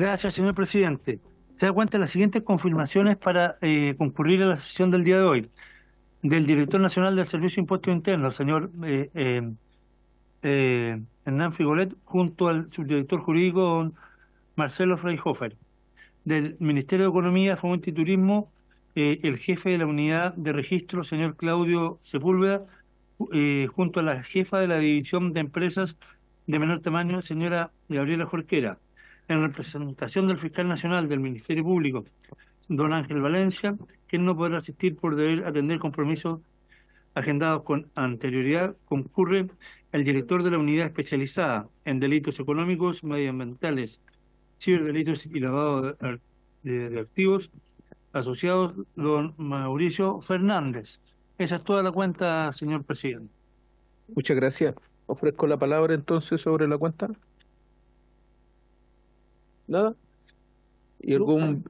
Gracias, señor presidente. Se da cuenta de las siguientes confirmaciones para eh, concurrir a la sesión del día de hoy. Del director nacional del Servicio de Impuesto Interno, señor eh, em, eh, Hernán Figolet, junto al subdirector jurídico, don Marcelo Freyhofer. Del Ministerio de Economía, Fomento y Turismo, eh, el jefe de la unidad de registro, señor Claudio Sepúlveda, junto a la jefa de la División de Empresas de Menor Tamaño, señora Gabriela Jorquera en representación del fiscal nacional del Ministerio Público, don Ángel Valencia, quien no podrá asistir por deber atender compromisos agendados con anterioridad, concurre el director de la unidad especializada en delitos económicos, medioambientales, ciberdelitos y lavado de, activos, asociado don Mauricio Fernández. Esa es toda la cuenta, señor presidente. Muchas gracias. Ofrezco la palabra entonces sobre la cuenta. ¿Nada? ¿Y algún,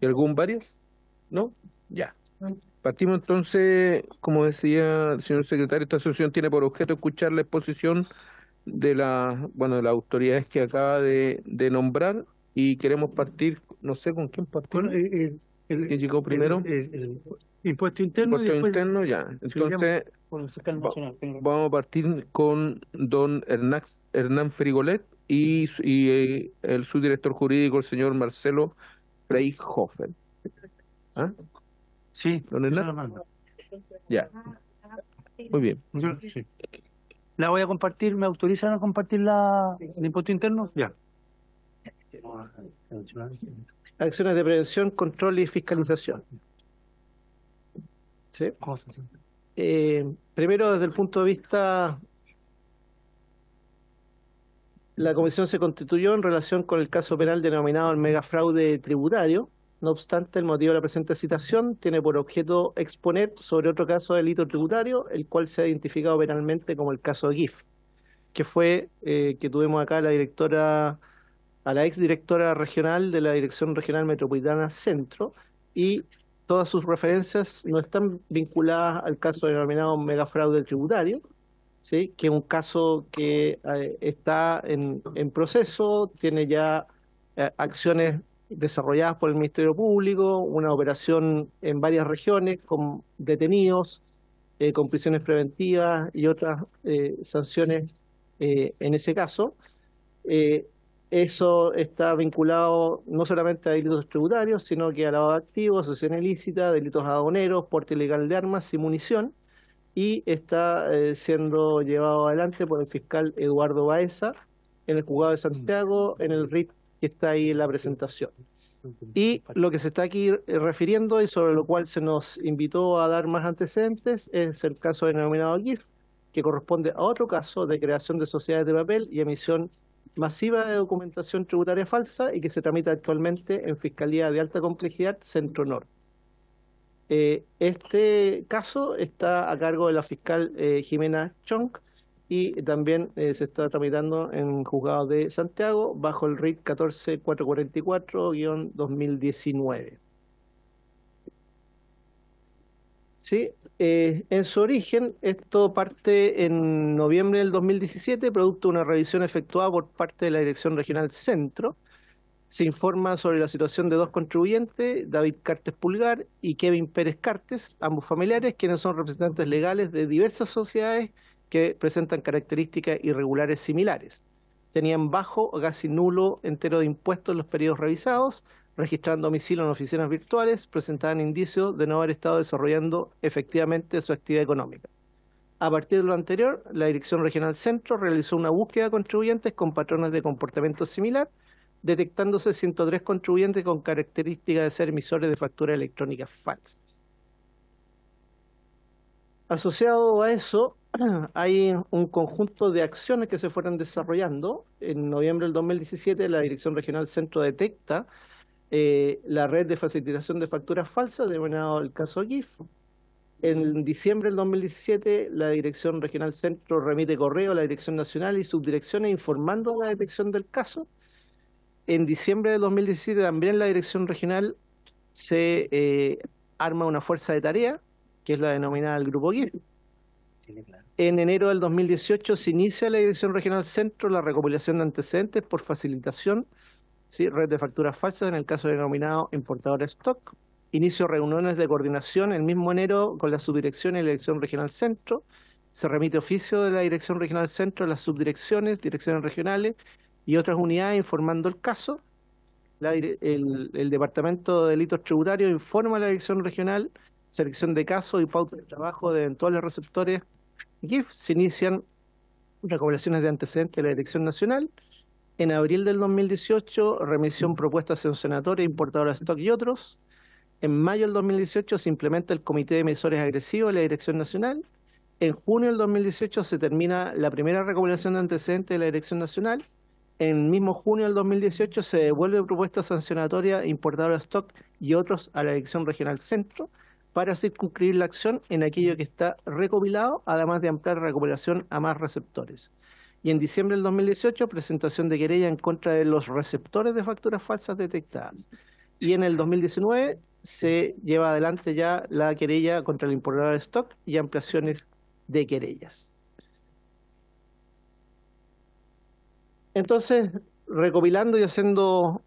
¿Y algún varias? ¿No? Ya. Ah. Partimos entonces, como decía el señor secretario, esta asociación tiene por objeto escuchar la exposición de la bueno de las autoridades que acaba de, nombrar y queremos partir, no sé con quién partimos, eh, eh, el, que ¿Quién llegó primero? El, impuesto interno. Impuesto interno, ya. Entonces, vamos a partir con don Ernax. Hernán Frigolet y, eh, el subdirector jurídico, el señor Marcelo Freyhofer. ¿Ah? Sí, don Hernán. Ya. Muy bien. ¿La voy a compartir? ¿Me autorizan a compartir la, el impuesto interno? Ya. Acciones de prevención, control y fiscalización. ¿Sí? Eh, primero, desde el punto de vista la comisión se constituyó en relación con el caso penal denominado el megafraude tributario. No obstante, el motivo de la presente citación tiene por objeto exponer sobre otro caso de delito tributario, el cual se ha identificado penalmente como el caso GIF, que fue eh, que tuvimos acá la directora, a la exdirectora regional de la Dirección Regional Metropolitana Centro, y todas sus referencias no están vinculadas al caso denominado megafraude tributario, que es un caso que eh, está en, proceso, tiene ya eh, acciones desarrolladas por el Ministerio Público, una operación en varias regiones con detenidos, eh, con prisiones preventivas y otras sanciones en ese caso. eso está vinculado no solamente a delitos tributarios, sino que a lavado de activos, asociación ilícita, delitos aduaneros, porte ilegal de armas y munición y está eh, siendo llevado adelante por el fiscal Eduardo Baeza en el juzgado de Santiago, en el RIT que está ahí en la presentación. Y lo que se está aquí eh, refiriendo y sobre lo cual se nos invitó a dar más antecedentes es el caso denominado GIF, que corresponde a otro caso de creación de sociedades de papel y emisión masiva de documentación tributaria falsa y que se tramita actualmente en Fiscalía de Alta Complejidad Centro Norte. Eh, este caso está a cargo de la fiscal eh, Jimena Chong y también eh, se está tramitando en juzgado de Santiago bajo el RIT 14444-2019. Sí, en su origen, esto parte en noviembre del 2017, producto de una revisión efectuada por parte de la Dirección Regional Centro, se informa sobre la situación de dos contribuyentes, David Cartes Pulgar y Kevin Pérez Cartes, ambos familiares, quienes son representantes legales de diversas sociedades que presentan características irregulares similares. Tenían bajo o casi nulo entero de impuestos en los periodos revisados, registrando domicilio en oficinas virtuales, presentaban indicios de no haber estado desarrollando efectivamente su actividad económica. A partir de lo anterior, la Dirección Regional Centro realizó una búsqueda de contribuyentes con patrones de comportamiento similar, detectándose 103 contribuyentes con características de ser emisores de facturas electrónicas falsas. Asociado a eso, hay un conjunto de acciones que se fueron desarrollando. En noviembre del 2017, la Dirección Regional Centro detecta eh, la red de facilitación de facturas falsas, denominado el caso GIF. En diciembre del 2017, la Dirección Regional Centro remite correo a la Dirección Nacional y subdirecciones informando la detección del caso en diciembre de 2017 también la dirección regional se eh, arma una fuerza de tarea, que es la denominada el Grupo GIF. En enero del 2018 se inicia la Dirección Regional Centro la recopilación de antecedentes por facilitación, red de facturas falsas en el caso denominado importador stock. Inicio reuniones de coordinación el mismo enero con la subdirección y la Dirección Regional Centro. Se remite oficio de la Dirección Regional Centro a las subdirecciones, direcciones regionales, y otras unidades informando el caso. el, Departamento de Delitos Tributarios informa a la Dirección Regional selección de casos y pauta de trabajo de eventuales receptores GIF. Se inician recopilaciones de antecedentes de la Dirección Nacional. En abril del 2018, remisión propuestas senador... importadoras de stock y otros. En mayo del 2018 se implementa el Comité de Emisores Agresivos de la Dirección Nacional. En junio del 2018 se termina la primera recopilación de antecedentes de la Dirección Nacional en mismo junio del 2018 se devuelve propuesta sancionatoria importadora stock y otros a la Dirección Regional Centro para circunscribir la acción en aquello que está recopilado, además de ampliar la recuperación a más receptores. Y en diciembre del 2018, presentación de querella en contra de los receptores de facturas falsas detectadas. Y en el 2019 se lleva adelante ya la querella contra el importador de stock y ampliaciones de querellas. Entonces, recopilando y haciendo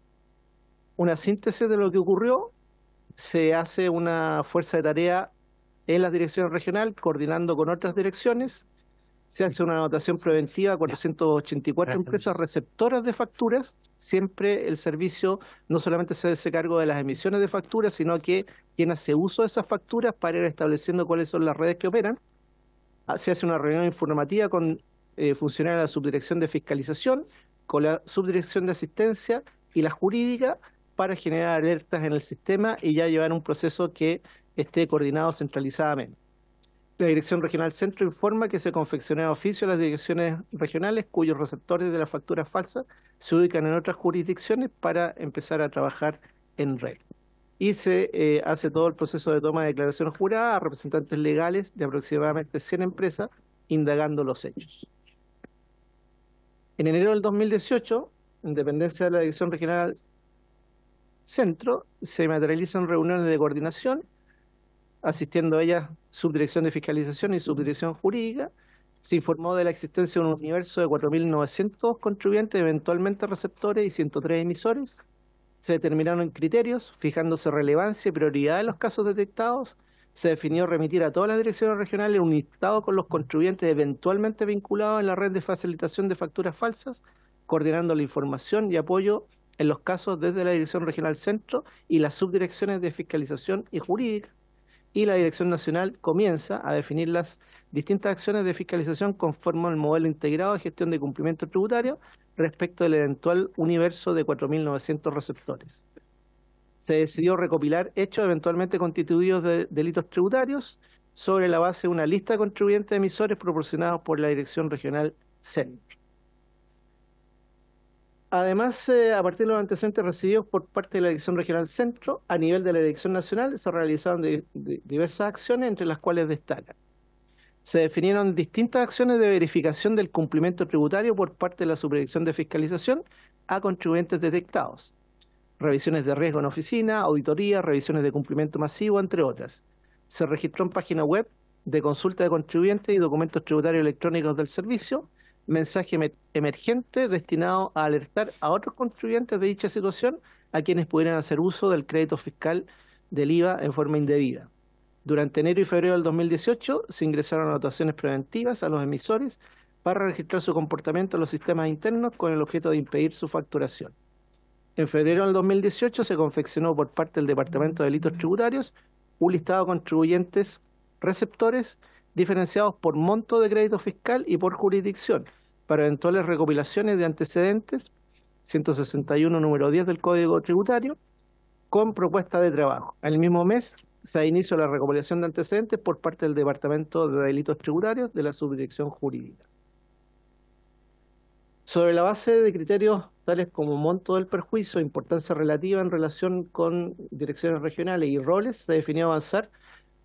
una síntesis de lo que ocurrió, se hace una fuerza de tarea en la dirección regional, coordinando con otras direcciones. Se hace una anotación preventiva a 484 empresas receptoras de facturas. Siempre el servicio no solamente se hace cargo de las emisiones de facturas, sino que quien hace uso de esas facturas para ir estableciendo cuáles son las redes que operan. Ah, se hace una reunión informativa con eh, funcionar funcionar la subdirección de fiscalización con la subdirección de asistencia y la jurídica para generar alertas en el sistema y ya llevar un proceso que esté coordinado centralizadamente. La Dirección Regional Centro informa que se confecciona oficio a las direcciones regionales cuyos receptores de la factura falsa se ubican en otras jurisdicciones para empezar a trabajar en red. Y se eh, hace todo el proceso de toma de declaraciones jurada a representantes legales de aproximadamente 100 empresas indagando los hechos. En enero del 2018, en dependencia de la Dirección Regional Centro, se materializan reuniones de coordinación, asistiendo a ellas Subdirección de Fiscalización y Subdirección Jurídica. Se informó de la existencia de un universo de 4.900 contribuyentes, eventualmente receptores y 103 emisores. Se determinaron criterios, fijándose relevancia y prioridad de los casos detectados, se definió remitir a todas las direcciones regionales un listado con los contribuyentes eventualmente vinculados en la red de facilitación de facturas falsas, coordinando la información y apoyo en los casos desde la Dirección Regional Centro y las subdirecciones de fiscalización y jurídica, y la Dirección Nacional comienza a definir las distintas acciones de fiscalización conforme al modelo integrado de gestión de cumplimiento tributario respecto del eventual universo de 4.900 receptores se decidió recopilar hechos eventualmente constituidos de delitos tributarios sobre la base de una lista de contribuyentes emisores proporcionados por la Dirección Regional CENTRO. Además, eh, a partir de los antecedentes recibidos por parte de la Dirección Regional Centro, a nivel de la Dirección Nacional se realizaron diversas acciones, entre las cuales destacan. Se definieron distintas acciones de verificación del cumplimiento tributario por parte de la Subdirección de Fiscalización a contribuyentes detectados, revisiones de riesgo en oficina, auditoría, revisiones de cumplimiento masivo, entre otras. Se registró en página web de consulta de contribuyentes y documentos tributarios electrónicos del servicio, mensaje emergente destinado a alertar a otros contribuyentes de dicha situación a quienes pudieran hacer uso del crédito fiscal del IVA en forma indebida. Durante enero y febrero del 2018 se ingresaron anotaciones preventivas a los emisores para registrar su comportamiento en los sistemas internos con el objeto de impedir su facturación. En febrero del 2018 se confeccionó por parte del Departamento de Delitos Tributarios un listado de contribuyentes receptores diferenciados por monto de crédito fiscal y por jurisdicción para eventuales recopilaciones de antecedentes, 161 número 10 del Código Tributario, con propuesta de trabajo. En el mismo mes se inició la recopilación de antecedentes por parte del Departamento de Delitos Tributarios de la Subdirección Jurídica sobre la base de criterios tales como monto del perjuicio, importancia relativa en relación con direcciones regionales y roles, se definió avanzar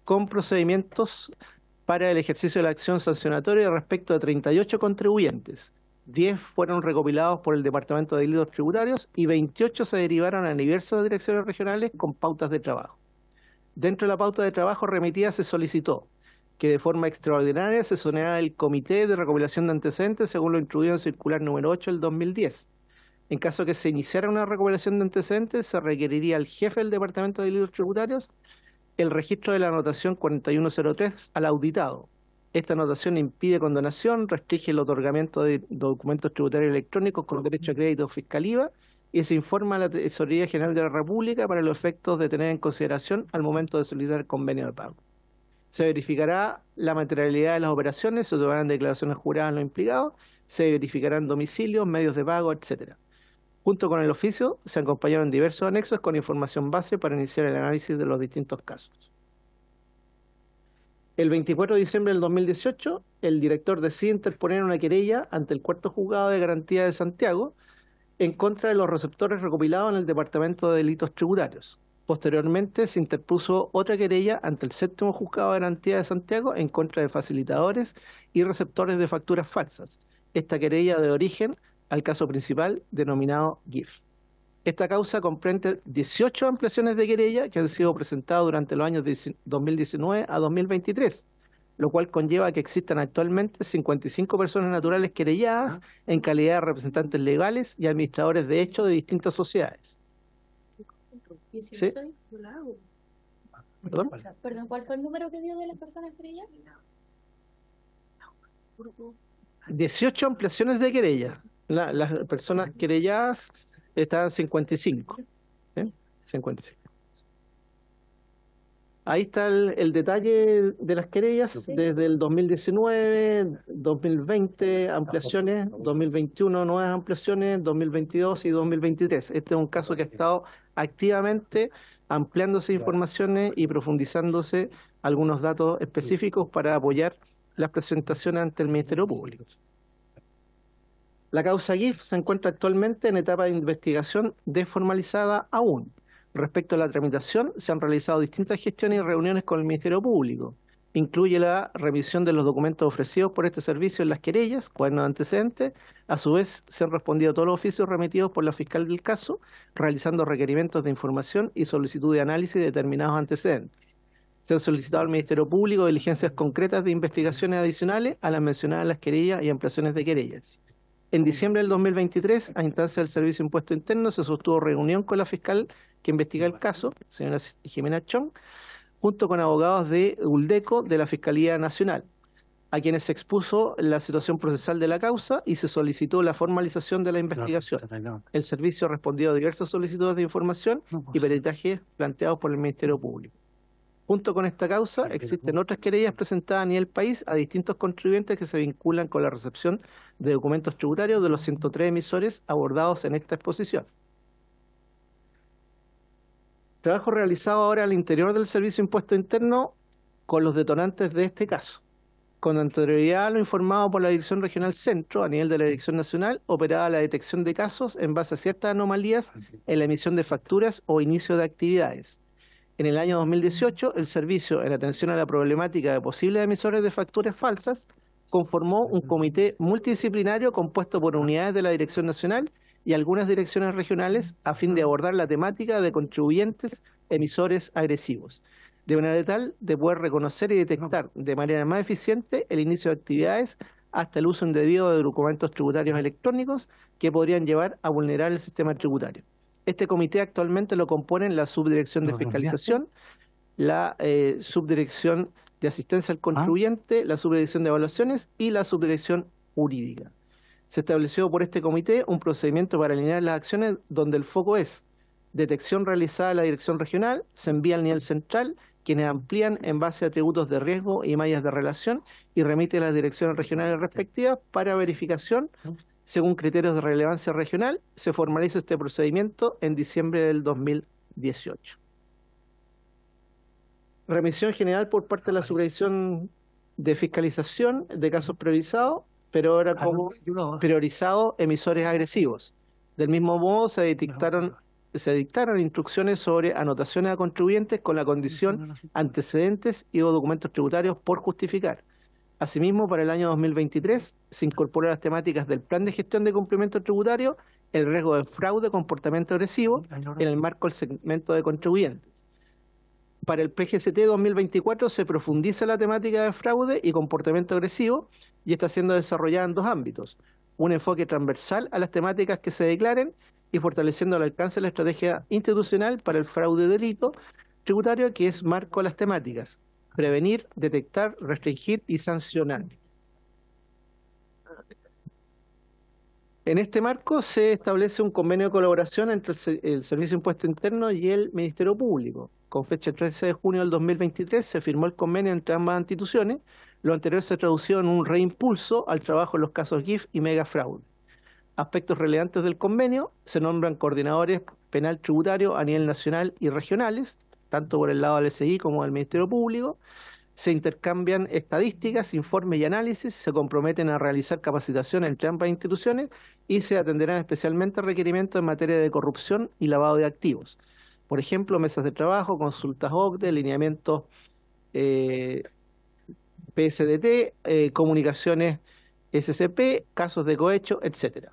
con procedimientos para el ejercicio de la acción sancionatoria respecto a 38 contribuyentes. 10 fueron recopilados por el Departamento de Delitos Tributarios y 28 se derivaron a diversas direcciones regionales con pautas de trabajo. Dentro de la pauta de trabajo remitida se solicitó que de forma extraordinaria se sesionará el Comité de Recopilación de Antecedentes según lo introducido en circular número 8 del 2010. En caso que se iniciara una recopilación de antecedentes, se requeriría al jefe del Departamento de Delitos Tributarios el registro de la anotación 4103 al auditado. Esta anotación impide condonación, restringe el otorgamiento de documentos tributarios electrónicos con derecho a crédito fiscal IVA y se informa a la Tesorería General de la República para los efectos de tener en consideración al momento de solicitar el convenio de pago se verificará la materialidad de las operaciones, se tomarán declaraciones juradas en los implicados, se verificarán domicilios, medios de pago, etcétera. Junto con el oficio, se acompañaron diversos anexos con información base para iniciar el análisis de los distintos casos. El 24 de diciembre del 2018, el director decide interponer una querella ante el cuarto juzgado de garantía de Santiago en contra de los receptores recopilados en el Departamento de Delitos Tributarios, Posteriormente se interpuso otra querella ante el séptimo juzgado de garantía de Santiago en contra de facilitadores y receptores de facturas falsas. Esta querella de origen al caso principal denominado GIF. Esta causa comprende 18 ampliaciones de querella que han sido presentadas durante los años 2019 a 2023, lo cual conlleva que existan actualmente 55 personas naturales querelladas ah. en calidad de representantes legales y administradores de hecho de distintas sociedades encuentro. Y si ¿Sí? no soy, no la hago. ¿Perdón? O perdón, ¿cuál fue el número que dio de las personas querellas? 18 ampliaciones de querellas. La, las personas querelladas estaban 55. ¿eh? 55. Ahí está el, detalle de las querellas desde el 2019, 2020 ampliaciones, 2021 nuevas ampliaciones, 2022 y 2023. Este es un caso que ha estado activamente ampliándose informaciones y profundizándose algunos datos específicos para apoyar las presentaciones ante el Ministerio Público. La causa GIF se encuentra actualmente en etapa de investigación desformalizada aún. Respecto a la tramitación, se han realizado distintas gestiones y reuniones con el Ministerio Público. Incluye la revisión de los documentos ofrecidos por este servicio en las querellas, cuadernos de antecedentes. A su vez, se han respondido todos los oficios remitidos por la fiscal del caso, realizando requerimientos de información y solicitud de análisis de determinados antecedentes. Se han solicitado al Ministerio Público diligencias concretas de investigaciones adicionales a las mencionadas en las querellas y ampliaciones de querellas. En diciembre del 2023, a instancia del Servicio Impuesto Interno, se sostuvo reunión con la fiscal que investiga el caso, señora Jimena Chong, junto con abogados de ULDECO de la Fiscalía Nacional, a quienes se expuso la situación procesal de la causa y se solicitó la formalización de la investigación. El servicio respondió a diversas solicitudes de información pues. y peritajes planteados por el Ministerio Público. Junto con esta causa existen otras querellas presentadas en el país a distintos contribuyentes que se vinculan con la recepción de documentos tributarios de los 103 emisores abordados en esta exposición. Trabajo realizado ahora al interior del Servicio Impuesto Interno con los detonantes de este caso. Con anterioridad a lo informado por la Dirección Regional Centro a nivel de la Dirección Nacional, operaba la detección de casos en base a ciertas anomalías en la emisión de facturas o inicio de actividades. En el año 2018, el servicio, en atención a la problemática de posibles emisores de facturas falsas, conformó un comité multidisciplinario compuesto por unidades de la Dirección Nacional y algunas direcciones regionales a fin de abordar la temática de contribuyentes emisores agresivos, de manera tal de poder reconocer y detectar de manera más eficiente el inicio de actividades hasta el uso indebido de documentos tributarios electrónicos que podrían llevar a vulnerar el sistema tributario. Este comité actualmente lo componen la Subdirección de Fiscalización, la eh, Subdirección de Asistencia al ah. Contribuyente, la Subdirección de Evaluaciones y la Subdirección Jurídica se estableció por este comité un procedimiento para alinear las acciones donde el foco es detección realizada a la dirección regional, se envía al nivel central, quienes amplían en base a atributos de riesgo y mallas de relación y remite a las direcciones regionales respectivas para verificación según criterios de relevancia regional. Se formaliza este procedimiento en diciembre del 2018. Remisión general por parte de la Subdirección de Fiscalización de Casos Priorizados pero ahora ah, como priorizado emisores agresivos. Del mismo modo, se dictaron, se dictaron instrucciones sobre anotaciones a contribuyentes con la condición antecedentes y o documentos tributarios por justificar. Asimismo, para el año 2023 se a las temáticas del Plan de Gestión de Cumplimiento Tributario, el riesgo de fraude, comportamiento agresivo, en el marco del segmento de contribuyentes para el PGCT 2024 se profundiza la temática de fraude y comportamiento agresivo y está siendo desarrollada en dos ámbitos. Un enfoque transversal a las temáticas que se declaren y fortaleciendo el alcance de la estrategia institucional para el fraude delito tributario que es marco a las temáticas. Prevenir, detectar, restringir y sancionar. En este marco se establece un convenio de colaboración entre el, Servicio de Impuesto Interno y el Ministerio Público con fecha 13 de junio del 2023 se firmó el convenio entre ambas instituciones. Lo anterior se tradució en un reimpulso al trabajo en los casos GIF y megafraude. Aspectos relevantes del convenio se nombran coordinadores penal tributario a nivel nacional y regionales, tanto por el lado del SI como del Ministerio Público. Se intercambian estadísticas, informes y análisis, se comprometen a realizar capacitación entre ambas instituciones y se atenderán especialmente requerimientos en materia de corrupción y lavado de activos. Por ejemplo, mesas de trabajo, consultas OCDE, lineamientos eh, PSDT, eh, comunicaciones SCP, casos de cohecho, etcétera.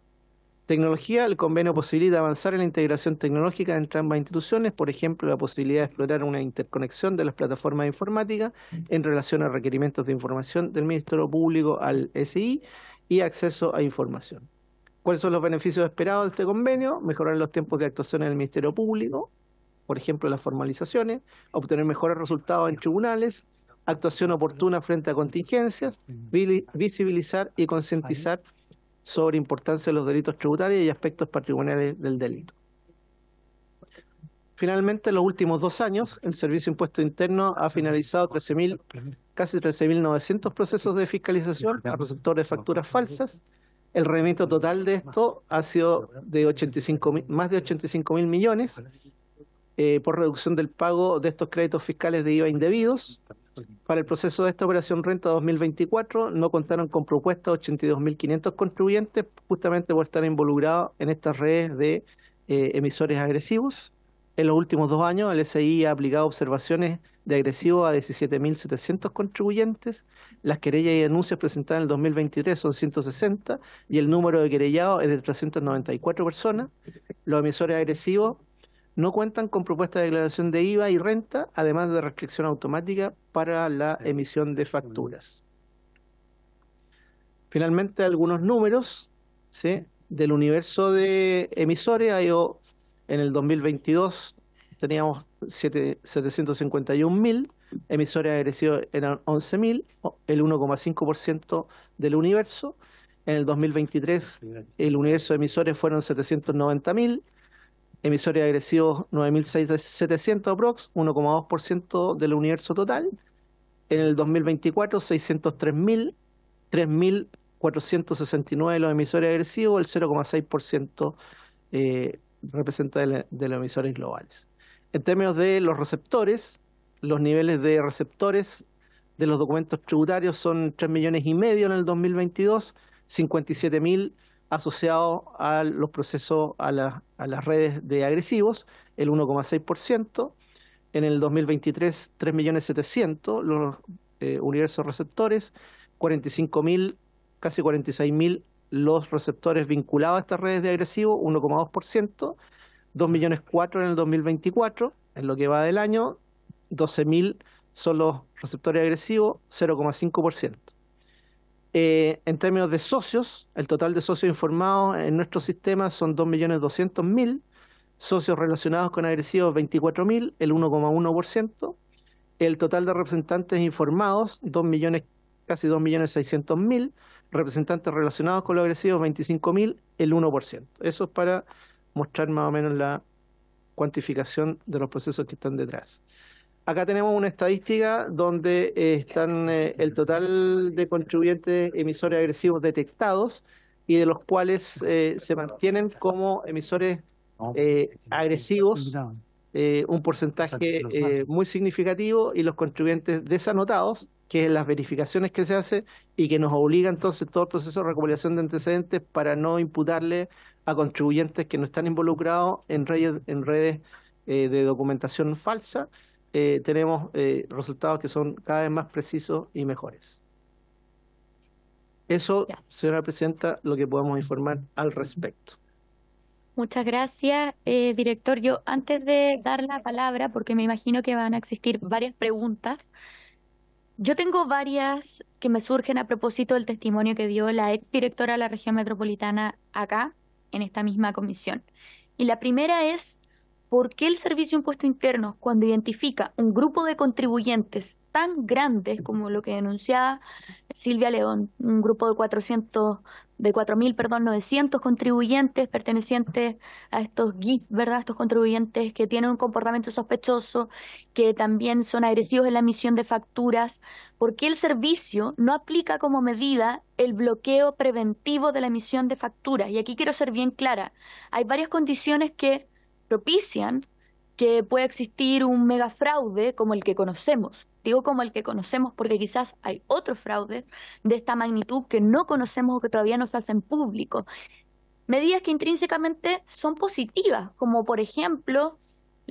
Tecnología, el convenio posibilita avanzar en la integración tecnológica entre ambas instituciones, por ejemplo, la posibilidad de explorar una interconexión de las plataformas informáticas en relación a requerimientos de información del Ministerio Público al SI y acceso a información. ¿Cuáles son los beneficios esperados de este convenio? Mejorar los tiempos de actuación en el Ministerio Público, por ejemplo, las formalizaciones, obtener mejores resultados en tribunales, actuación oportuna frente a contingencias, visibilizar y concientizar sobre importancia de los delitos tributarios y aspectos patrimoniales del delito. Finalmente, en los últimos dos años, el Servicio Impuesto Interno ha finalizado 13 casi 13.900 procesos de fiscalización a receptores de facturas falsas. El rendimiento total de esto ha sido de 85, más de 85.000 millones eh, por reducción del pago de estos créditos fiscales de IVA indebidos. Para el proceso de esta operación renta 2024 no contaron con propuestas 82.500 contribuyentes justamente por estar involucrados en estas redes de eh, emisores agresivos. En los últimos dos años, el SI ha aplicado observaciones de agresivos a 17.700 contribuyentes. Las querellas y denuncias presentadas en el 2023 son 160 y el número de querellados es de 394 personas. Los emisores agresivos no cuentan con propuesta de declaración de IVA y renta, además de restricción automática para la emisión de facturas. Finalmente, algunos números del universo de emisores. en el 2022 teníamos 751.000, emisores agresivos eran 11.000, el 1,5% del universo. En el 2023 el universo de emisores fueron 790.000, emisores agresivos 9.700 aprox, 1,2% del universo total. En el 2024, 603.000, 3.469 los emisores agresivos, el 0,6% eh, representa de, los emisores globales. En términos de los receptores, los niveles de receptores de los documentos tributarios son 3 millones y medio en el 2022, 57.000 asociado a los procesos, a, las redes de agresivos, el 1,6%. En el 2023, 3.700.000 los eh, universos receptores, 45.000, casi 46.000 los receptores vinculados a estas redes de agresivos, 1,2%, 2 millones en el 2024, en lo que va del año, 12.000 son los receptores agresivos, 0,5%. Eh, en términos de socios, el total de socios informados en nuestro sistema son 2.200.000, socios relacionados con agresivos 24.000, el 1,1%, el total de representantes informados 2 millones, casi 2.600.000, representantes relacionados con los agresivos 25.000, el 1%. Eso es para mostrar más o menos la cuantificación de los procesos que están detrás. Acá tenemos una estadística donde eh, están eh, el total de contribuyentes emisores agresivos detectados y de los cuales eh, se mantienen como emisores agresivos un porcentaje muy significativo y los contribuyentes desanotados, que es las verificaciones que se hace y que nos obliga entonces todo el proceso de recopilación de antecedentes para no imputarle a contribuyentes que no están involucrados en redes, en redes de documentación falsa eh, tenemos eh, resultados que son cada vez más precisos y mejores. Eso, se señora presidenta, lo que podemos informar al respecto. Muchas gracias, eh, director. Yo antes de dar la palabra, porque me imagino que van a existir varias preguntas, yo tengo varias que me surgen a propósito del testimonio que dio la exdirectora de la región metropolitana acá, en esta misma comisión. Y la primera es ¿por qué el Servicio Impuesto Interno, cuando identifica un grupo de contribuyentes tan grandes como lo que denunciaba Silvia León, un grupo de 400, de 4.000, perdón, 900 contribuyentes pertenecientes a estos GIF, ¿verdad? Estos contribuyentes que tienen un comportamiento sospechoso, que también son agresivos en la emisión de facturas, ¿por qué el servicio no aplica como medida el bloqueo preventivo de la emisión de facturas? Y aquí quiero ser bien clara, hay varias condiciones que propician que pueda existir un megafraude como el que conocemos. Digo como el que conocemos porque quizás hay otro fraude de esta magnitud que no conocemos o que todavía no se hacen público, Medidas que intrínsecamente son positivas, como por ejemplo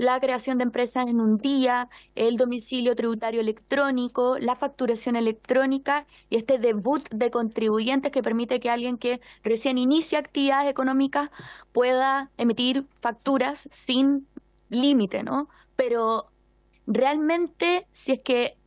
la creación de empresas en un día, el domicilio tributario electrónico, la facturación electrónica y este debut de contribuyentes que permite que alguien que recién inicia actividades económicas pueda emitir facturas sin límite, ¿no? Pero realmente, si es que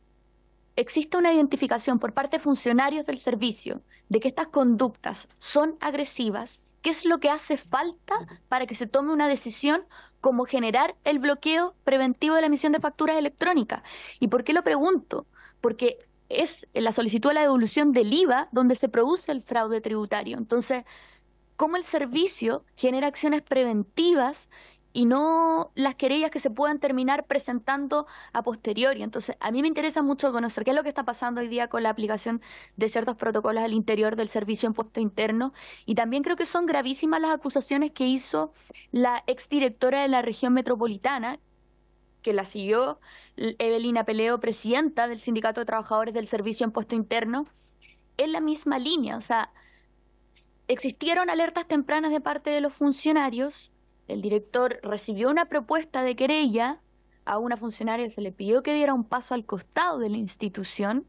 existe una identificación por parte de funcionarios del servicio de que estas conductas son agresivas, ¿Qué es lo que hace falta para que se tome una decisión como generar el bloqueo preventivo de la emisión de facturas electrónicas? ¿Y por qué lo pregunto? Porque es la solicitud de la devolución del IVA donde se produce el fraude tributario. Entonces, cómo el servicio genera acciones preventivas y no las querellas que se puedan terminar presentando a posteriori. Entonces, a mí me interesa mucho conocer qué es lo que está pasando hoy día con la aplicación de ciertos protocolos al interior del servicio impuesto interno y también creo que son gravísimas las acusaciones que hizo la exdirectora de la región metropolitana, que la siguió Evelina Peleo, presidenta del Sindicato de Trabajadores del Servicio en Puesto Interno, en la misma línea. O sea, existieron alertas tempranas de parte de los funcionarios, el director recibió una propuesta de querella, a una funcionaria se le pidió que diera un paso al costado de la institución.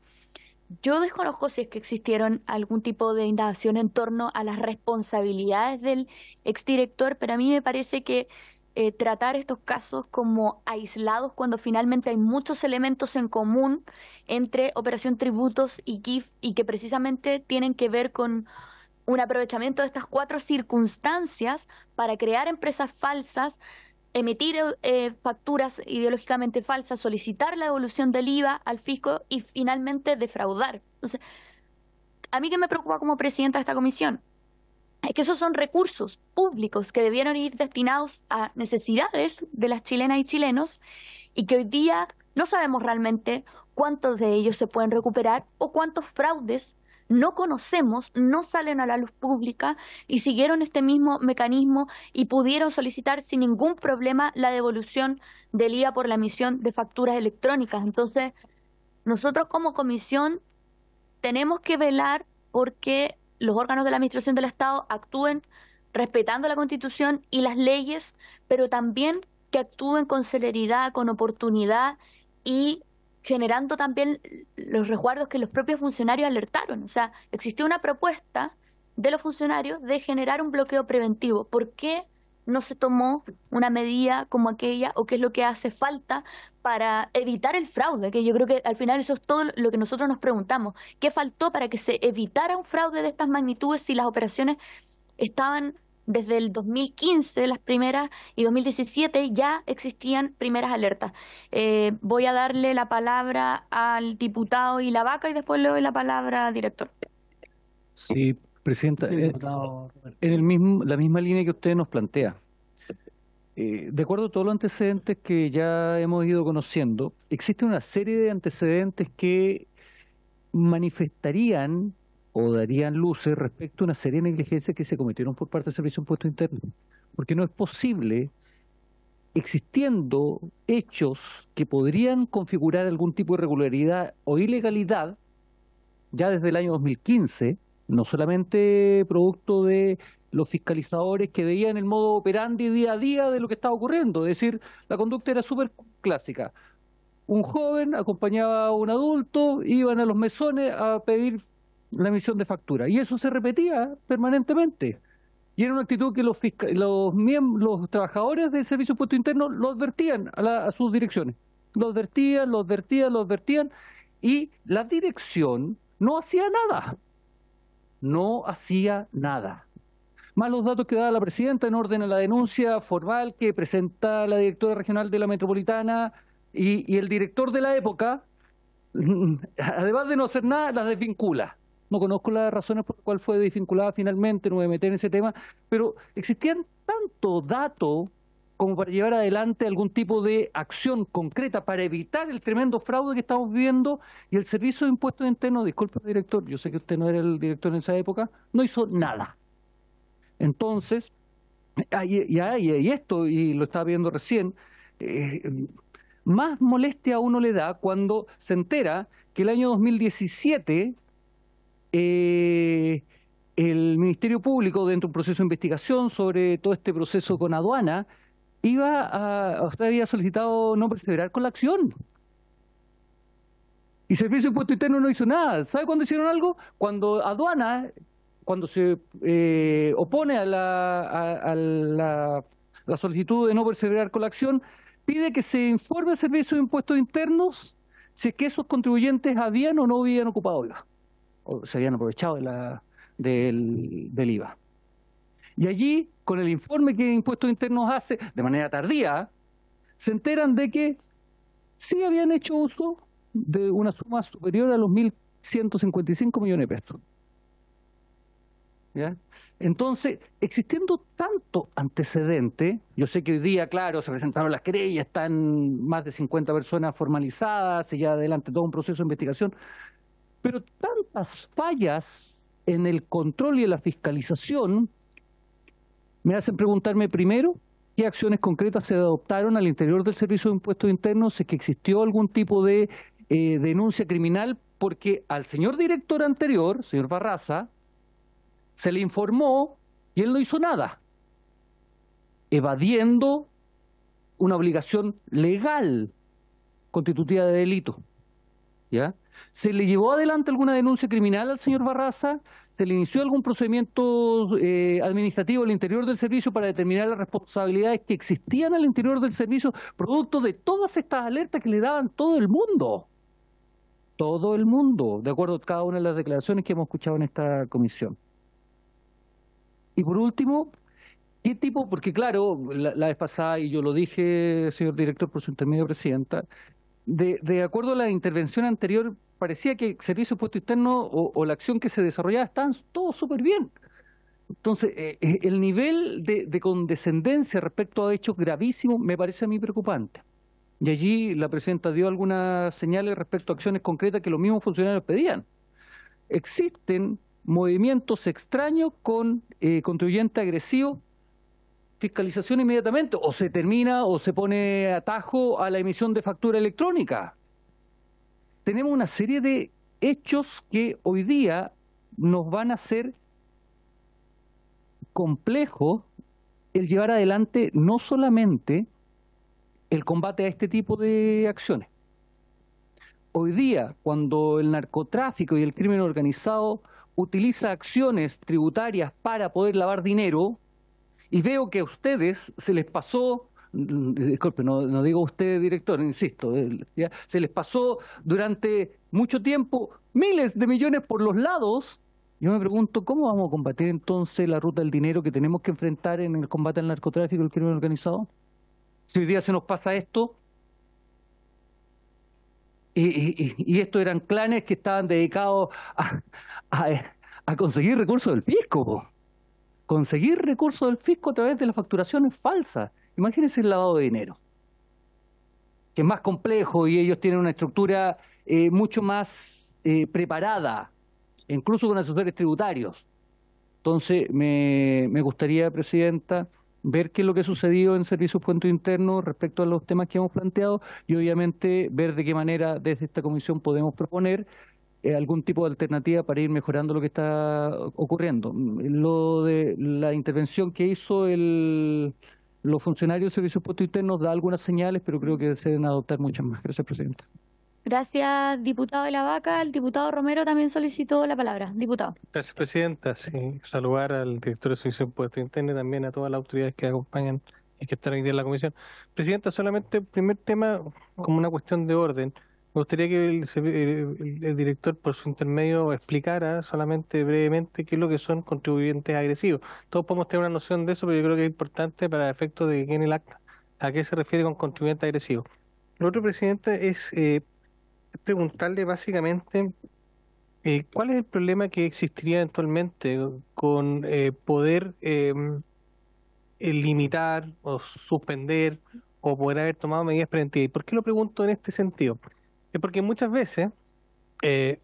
Yo desconozco si es que existieron algún tipo de indagación en torno a las responsabilidades del exdirector, pero a mí me parece que eh, tratar estos casos como aislados cuando finalmente hay muchos elementos en común entre Operación Tributos y GIF y que precisamente tienen que ver con un aprovechamiento de estas cuatro circunstancias para crear empresas falsas, emitir eh, facturas ideológicamente falsas, solicitar la devolución del IVA al fisco y finalmente defraudar. Entonces, a mí que me preocupa como presidenta de esta comisión es que esos son recursos públicos que debieron ir destinados a necesidades de las chilenas y chilenos y que hoy día no sabemos realmente cuántos de ellos se pueden recuperar o cuántos fraudes no conocemos no salen a la luz pública y siguieron este mismo mecanismo y pudieron solicitar sin ningún problema la devolución del IVA por la emisión de facturas electrónicas. Entonces, nosotros como comisión tenemos que velar porque los órganos de la Administración del Estado actúen respetando la Constitución y las leyes, pero también que actúen con celeridad, con oportunidad y generando también los resguardos que los propios funcionarios alertaron. O sea, existió una propuesta de los funcionarios de generar un bloqueo preventivo. ¿Por qué no se tomó una medida como aquella o qué es lo que hace falta para evitar el fraude? Que yo creo que al final eso es todo lo que nosotros nos preguntamos. ¿Qué faltó para que se evitara un fraude de estas magnitudes si las operaciones estaban desde el 2015 las primeras y 2017 ya existían primeras alertas. Eh, voy a darle la palabra al diputado y la vaca y después le doy la palabra al director. Sí, Presidenta, eh, en, el mismo, la misma línea que usted nos plantea. Eh, de acuerdo a todos los antecedentes que ya hemos ido conociendo, existe una serie de antecedentes que manifestarían o darían luces respecto a una serie de negligencias que se cometieron por parte del Servicio de Impuesto Interno. Porque no es posible, existiendo hechos que podrían configurar algún tipo de irregularidad o ilegalidad, ya desde el año 2015, no solamente producto de los fiscalizadores que veían el modo operandi día a día de lo que estaba ocurriendo. Es decir, la conducta era súper clásica. Un joven acompañaba a un adulto, iban a los mesones a pedir la emisión de factura. Y eso se repetía permanentemente. Y era una actitud que los, los, los trabajadores del Servicio Puesto Interno lo advertían a, sus direcciones. Lo advertían, lo advertían, lo advertían. Y la dirección no hacía nada. No hacía nada. Más los datos que da la presidenta en orden a la denuncia formal que presenta la directora regional de la metropolitana y, y el director de la época, además de no hacer nada, las desvincula. No conozco las razones por las cuales fue desvinculada finalmente, no me meter en ese tema, pero existían tanto dato como para llevar adelante algún tipo de acción concreta para evitar el tremendo fraude que estamos viviendo y el Servicio de Impuestos Internos, disculpe director, yo sé que usted no era el director en esa época, no hizo nada. Entonces, y, esto, y lo estaba viendo recién, eh, más molestia a uno le da cuando se entera que el año 2017 eh, el Ministerio Público, dentro de un proceso de investigación sobre todo este proceso con aduana, iba a, usted había solicitado no perseverar con la acción. Y Servicio de Impuestos Internos no hizo nada. ¿Sabe cuándo hicieron algo? Cuando aduana, cuando se eh, opone a la, a, la, solicitud de no perseverar con la acción, pide que se informe al Servicio de Impuestos Internos si que esos contribuyentes habían o no habían ocupado se habían aprovechado del, IVA. Y allí, con el informe que Impuestos Internos hace, de manera tardía, se enteran de que sí habían hecho uso de una suma superior a los 1.155 millones de pesos. Entonces, existiendo tanto antecedente, yo sé que hoy día, claro, se presentaron las querellas, están más de 50 personas formalizadas, y ya adelante todo un proceso de investigación, pero tantas fallas en el control y en la fiscalización me hacen preguntarme primero qué acciones concretas se adoptaron al interior del Servicio de Impuestos Internos, si que existió algún tipo de eh, denuncia criminal, porque al señor director anterior, señor Barraza, se le informó y él no hizo nada, evadiendo una obligación legal constitutiva de delito. ¿Ya? ¿Se le llevó adelante alguna denuncia criminal al señor Barraza? ¿Se le inició algún procedimiento eh, administrativo al interior del servicio para determinar las responsabilidades que existían al interior del servicio, producto de todas estas alertas que le daban todo el mundo? Todo el mundo, de acuerdo a cada una de las declaraciones que hemos escuchado en esta comisión. Y por último, ¿Qué tipo? Porque claro, la, vez pasada, y yo lo dije, señor director, por su intermedio, presidenta, de acuerdo a la intervención anterior, parecía que el Servicio Puesto Interno o, la acción que se desarrollaba estaban todo súper bien. Entonces, eh, eh, el nivel de, condescendencia respecto a hechos gravísimos me parece a mí preocupante. Y allí la presidenta dio algunas señales respecto a acciones concretas que los mismos funcionarios pedían. Existen movimientos extraños con eh, contribuyente agresivo, fiscalización inmediatamente, o se termina o se pone atajo a la emisión de factura electrónica tenemos una serie de hechos que hoy día nos van a hacer complejo el llevar adelante no solamente el combate a este tipo de acciones. Hoy día, cuando el narcotráfico y el crimen organizado utiliza acciones tributarias para poder lavar dinero, y veo que a ustedes se les pasó Mm, disculpe, no, digo usted director, insisto, se les pasó durante mucho tiempo miles de millones por los lados. Yo me pregunto, ¿cómo vamos a combatir entonces la ruta del dinero que tenemos que enfrentar en el combate al narcotráfico y el crimen organizado? Si hoy día se nos pasa esto, y, y, estos eran clanes que estaban dedicados a, conseguir recursos del fisco, conseguir recursos del fisco a través de las facturaciones falsas. Imagínense el lavado de dinero, que es más complejo y ellos tienen una estructura eh, mucho más eh, preparada, incluso con asesores tributarios. Entonces, me, gustaría, Presidenta, ver qué es lo que ha sucedido en Servicios Puente Interno respecto a los temas que hemos planteado y obviamente ver de qué manera desde esta comisión podemos proponer eh, algún tipo de alternativa para ir mejorando lo que está ocurriendo. Lo de la intervención que hizo el los funcionarios de Servicios Puestos Internos da algunas señales, pero creo que se deben adoptar muchas más. Gracias, Presidenta. Gracias, diputado de la Vaca. El diputado Romero también solicitó la palabra. Diputado. Gracias, Presidenta. Sí, saludar al director de Servicios Puestos Internos y también a todas las autoridades que acompañan y que están aquí en la comisión. Presidenta, solamente el primer tema como una cuestión de orden. Me gustaría que el, director, por su intermedio, explicara solamente brevemente qué es lo que son contribuyentes agresivos. Todos podemos tener una noción de eso, pero yo creo que es importante para efecto de que en el acta a qué se refiere con contribuyente agresivo. Lo otro, presidente, es eh, preguntarle básicamente eh, cuál es el problema que existiría eventualmente con eh, poder em, limitar o suspender o poder haber tomado medidas preventivas. por qué lo pregunto en este sentido? porque muchas veces, eh,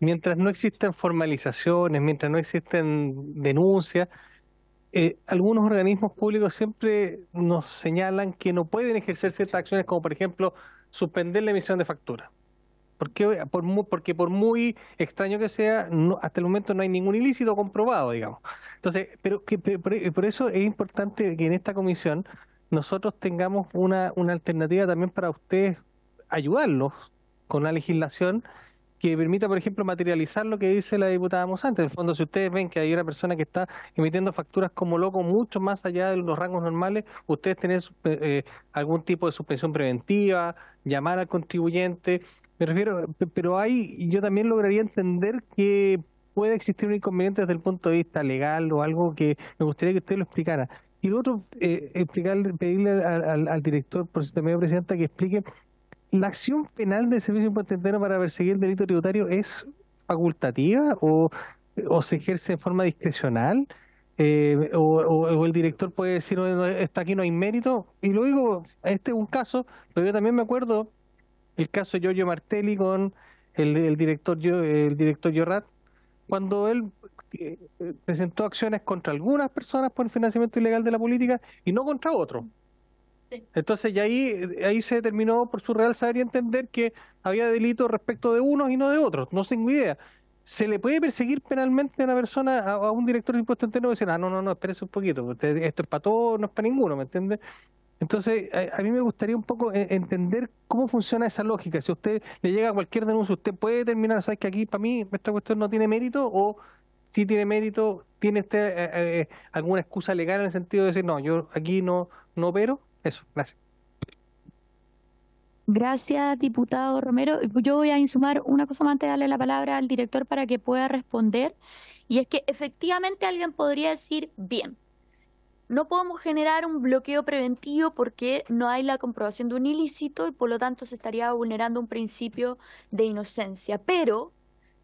mientras no existen formalizaciones, mientras no existen denuncias, eh, algunos organismos públicos siempre nos señalan que no pueden ejercer ciertas acciones, como por ejemplo suspender la emisión de factura. Porque por muy, extraño que sea, hasta el momento no hay ningún ilícito comprobado, digamos. Entonces, pero que, por eso es importante que en esta comisión nosotros tengamos una, una alternativa también para ustedes ayudarlos con una legislación que permita, por ejemplo, materializar lo que dice la diputada Mosante. En el fondo, si ustedes ven que hay una persona que está emitiendo facturas como loco mucho más allá de los rangos normales, ustedes tienen eh, algún tipo de suspensión preventiva, llamar al contribuyente. Me refiero, pero hay, yo también lograría entender que puede existir un inconveniente desde el punto de vista legal o algo que me gustaría que usted lo explicara. Y lo otro, eh, explicar, pedirle al, director, por si también presidenta, que explique ¿La acción penal del Servicio Impuesto para perseguir el delito tributario es facultativa o, se ejerce en forma discrecional? Eh, o, el director puede decir, no, está aquí no hay mérito. Y luego, digo, este es un caso, pero yo también me acuerdo el caso de Giorgio Martelli con el, director el director Llorat, cuando él eh, eh, presentó acciones contra algunas personas por el financiamiento ilegal de la política y no contra otros. Entonces, y ahí, ahí se determinó por su real saber y entender que había delitos respecto de unos y no de otros. No tengo idea. ¿Se le puede perseguir penalmente a una persona, a, un director de impuestos internos, y decir, ah, no, no, no, espérese un poquito, esto es para todos, no es para ninguno, ¿me entiende? Entonces, a, mí me gustaría un poco eh, entender cómo funciona esa lógica. Si usted le llega a cualquier denuncia, ¿usted puede determinar, sabes que aquí para mí esta cuestión no tiene mérito o si tiene mérito? ¿Tiene usted eh, eh, alguna excusa legal en el sentido de decir, no, yo aquí no, no opero? Eso, gracias. Gracias, diputado Romero. Yo voy a insumar una cosa más antes de darle la palabra al director para que pueda responder. Y es que efectivamente alguien podría decir, bien, no podemos generar un bloqueo preventivo porque no hay la comprobación de un ilícito y por lo tanto se estaría vulnerando un principio de inocencia. Pero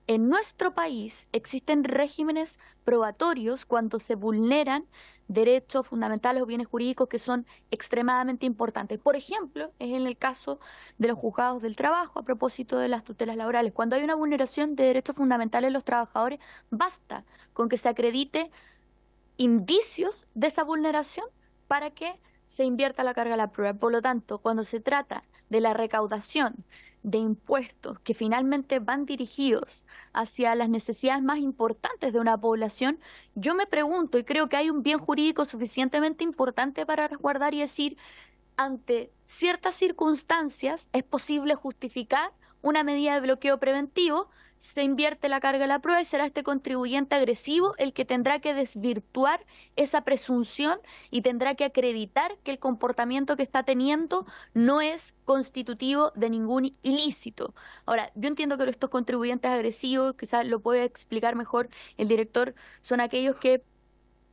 en nuestro país existen regímenes probatorios cuando se vulneran derechos fundamentales o bienes jurídicos que son extremadamente importantes. Por ejemplo, es en el caso de los juzgados del trabajo a propósito de las tutelas laborales. Cuando hay una vulneración de derechos fundamentales de los trabajadores, basta con que se acredite indicios de esa vulneración para que se invierta la carga de la prueba. Por lo tanto, cuando se trata de la recaudación de impuestos que finalmente van dirigidos hacia las necesidades más importantes de una población, yo me pregunto y creo que hay un bien jurídico suficientemente importante para resguardar y decir, ante ciertas circunstancias es posible justificar una medida de bloqueo preventivo se invierte la carga de la prueba y será este contribuyente agresivo el que tendrá que desvirtuar esa presunción y tendrá que acreditar que el comportamiento que está teniendo no es constitutivo de ningún ilícito. Ahora, yo entiendo que estos contribuyentes agresivos, quizás lo puede explicar mejor el director, son aquellos que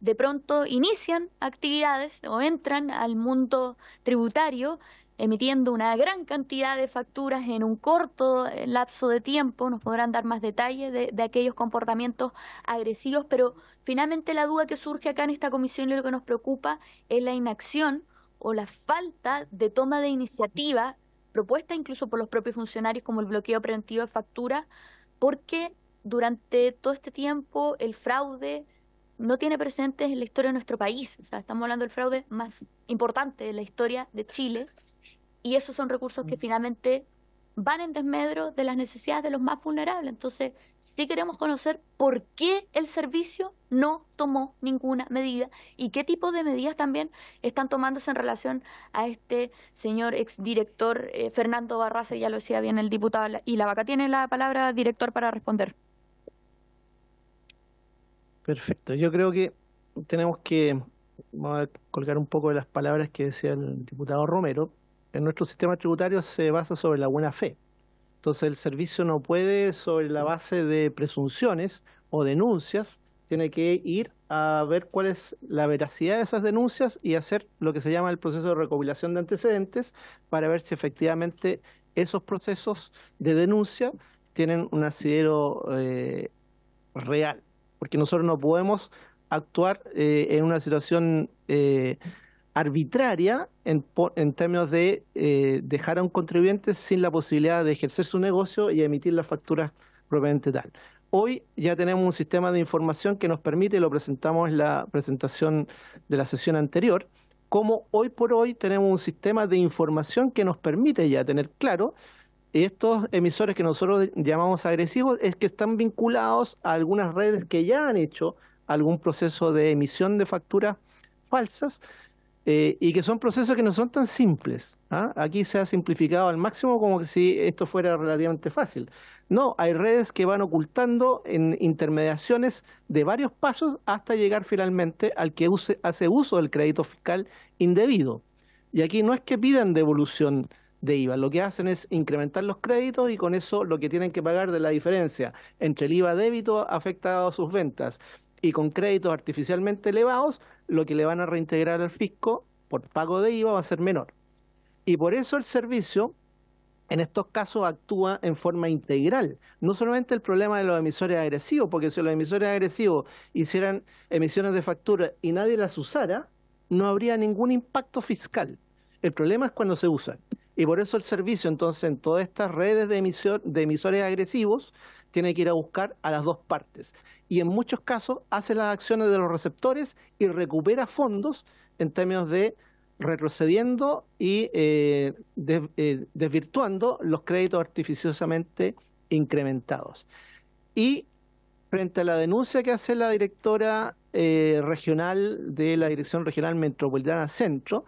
de pronto inician actividades o entran al mundo tributario emitiendo una gran cantidad de facturas en un corto eh, lapso de tiempo, nos podrán dar más detalles de, aquellos comportamientos agresivos, pero finalmente la duda que surge acá en esta comisión y lo que nos preocupa es la inacción o la falta de toma de iniciativa propuesta incluso por los propios funcionarios como el bloqueo preventivo de facturas, porque durante todo este tiempo el fraude no tiene presentes en la historia de nuestro país. O sea, estamos hablando del fraude más importante de la historia de Chile y esos son recursos que mm. finalmente van en desmedro de las necesidades de los más vulnerables. Entonces, sí queremos conocer por qué el servicio no tomó ninguna medida y qué tipo de medidas también están tomándose en relación a este señor exdirector director eh, Fernando Barraza, ya lo decía bien el diputado y la vaca tiene la palabra director para responder. Perfecto, yo creo que tenemos que vamos a colgar un poco de las palabras que decía el diputado Romero, en nuestro sistema tributario se basa sobre la buena fe. Entonces el servicio no puede, sobre la base de presunciones o denuncias, tiene que ir a ver cuál es la veracidad de esas denuncias y hacer lo que se llama el proceso de recopilación de antecedentes para ver si efectivamente esos procesos de denuncia tienen un asidero eh, real. Porque nosotros no podemos actuar eh, en una situación... Eh, arbitraria en, en términos de eh, dejar a un contribuyente sin la posibilidad de ejercer su negocio y emitir las facturas propiamente tal. Hoy ya tenemos un sistema de información que nos permite, lo presentamos en la presentación de la sesión anterior, como hoy por hoy tenemos un sistema de información que nos permite ya tener claro estos emisores que nosotros llamamos agresivos es que están vinculados a algunas redes que ya han hecho algún proceso de emisión de facturas falsas eh, y que son procesos que no son tan simples. ¿ah? Aquí se ha simplificado al máximo como que si esto fuera relativamente fácil. No, hay redes que van ocultando en intermediaciones de varios pasos hasta llegar finalmente al que hace uso del crédito fiscal indebido. Y aquí no es que pidan devolución de IVA, lo que hacen es incrementar los créditos y con eso lo que tienen que pagar de la diferencia entre el IVA débito afectado a sus ventas y con créditos artificialmente elevados, lo que le van a reintegrar al fisco por pago de IVA va a ser menor. Y por eso el servicio en estos casos actúa en forma integral. No solamente el problema de los emisores agresivos, porque si los emisores agresivos hicieran emisiones de factura y nadie las usara, no habría ningún impacto fiscal. El problema es cuando se usan. Y por eso el servicio, entonces, en todas estas redes de, de emisores agresivos, tiene que ir a buscar a las dos partes y en muchos casos hace las acciones de los receptores y recupera fondos en términos de retrocediendo y eh, eh, desvirtuando los créditos artificiosamente incrementados. Y frente a la denuncia que hace la directora eh, regional de la Dirección Regional Metropolitana Centro,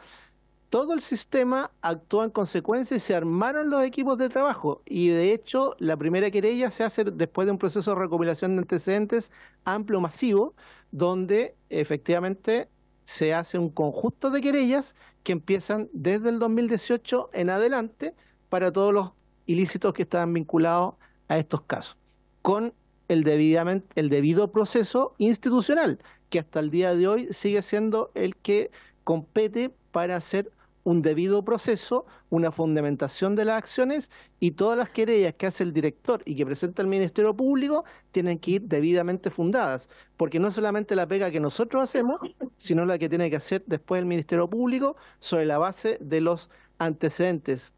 todo el sistema actúa en consecuencia y se armaron los equipos de trabajo. Y de hecho, la primera querella se hace después de un proceso de recopilación de antecedentes amplio, masivo, donde efectivamente se hace un conjunto de querellas que empiezan desde el 2018 en adelante para todos los ilícitos que estaban vinculados a estos casos, con el, debidamente, el debido proceso institucional, que hasta el día de hoy sigue siendo el que compete para hacer un debido proceso, una fundamentación de las acciones y todas las querellas que hace el director y que presenta el Ministerio Público tienen que ir debidamente fundadas, porque no solamente la pega que nosotros hacemos, sino la que tiene que hacer después el Ministerio Público sobre la base de los antecedentes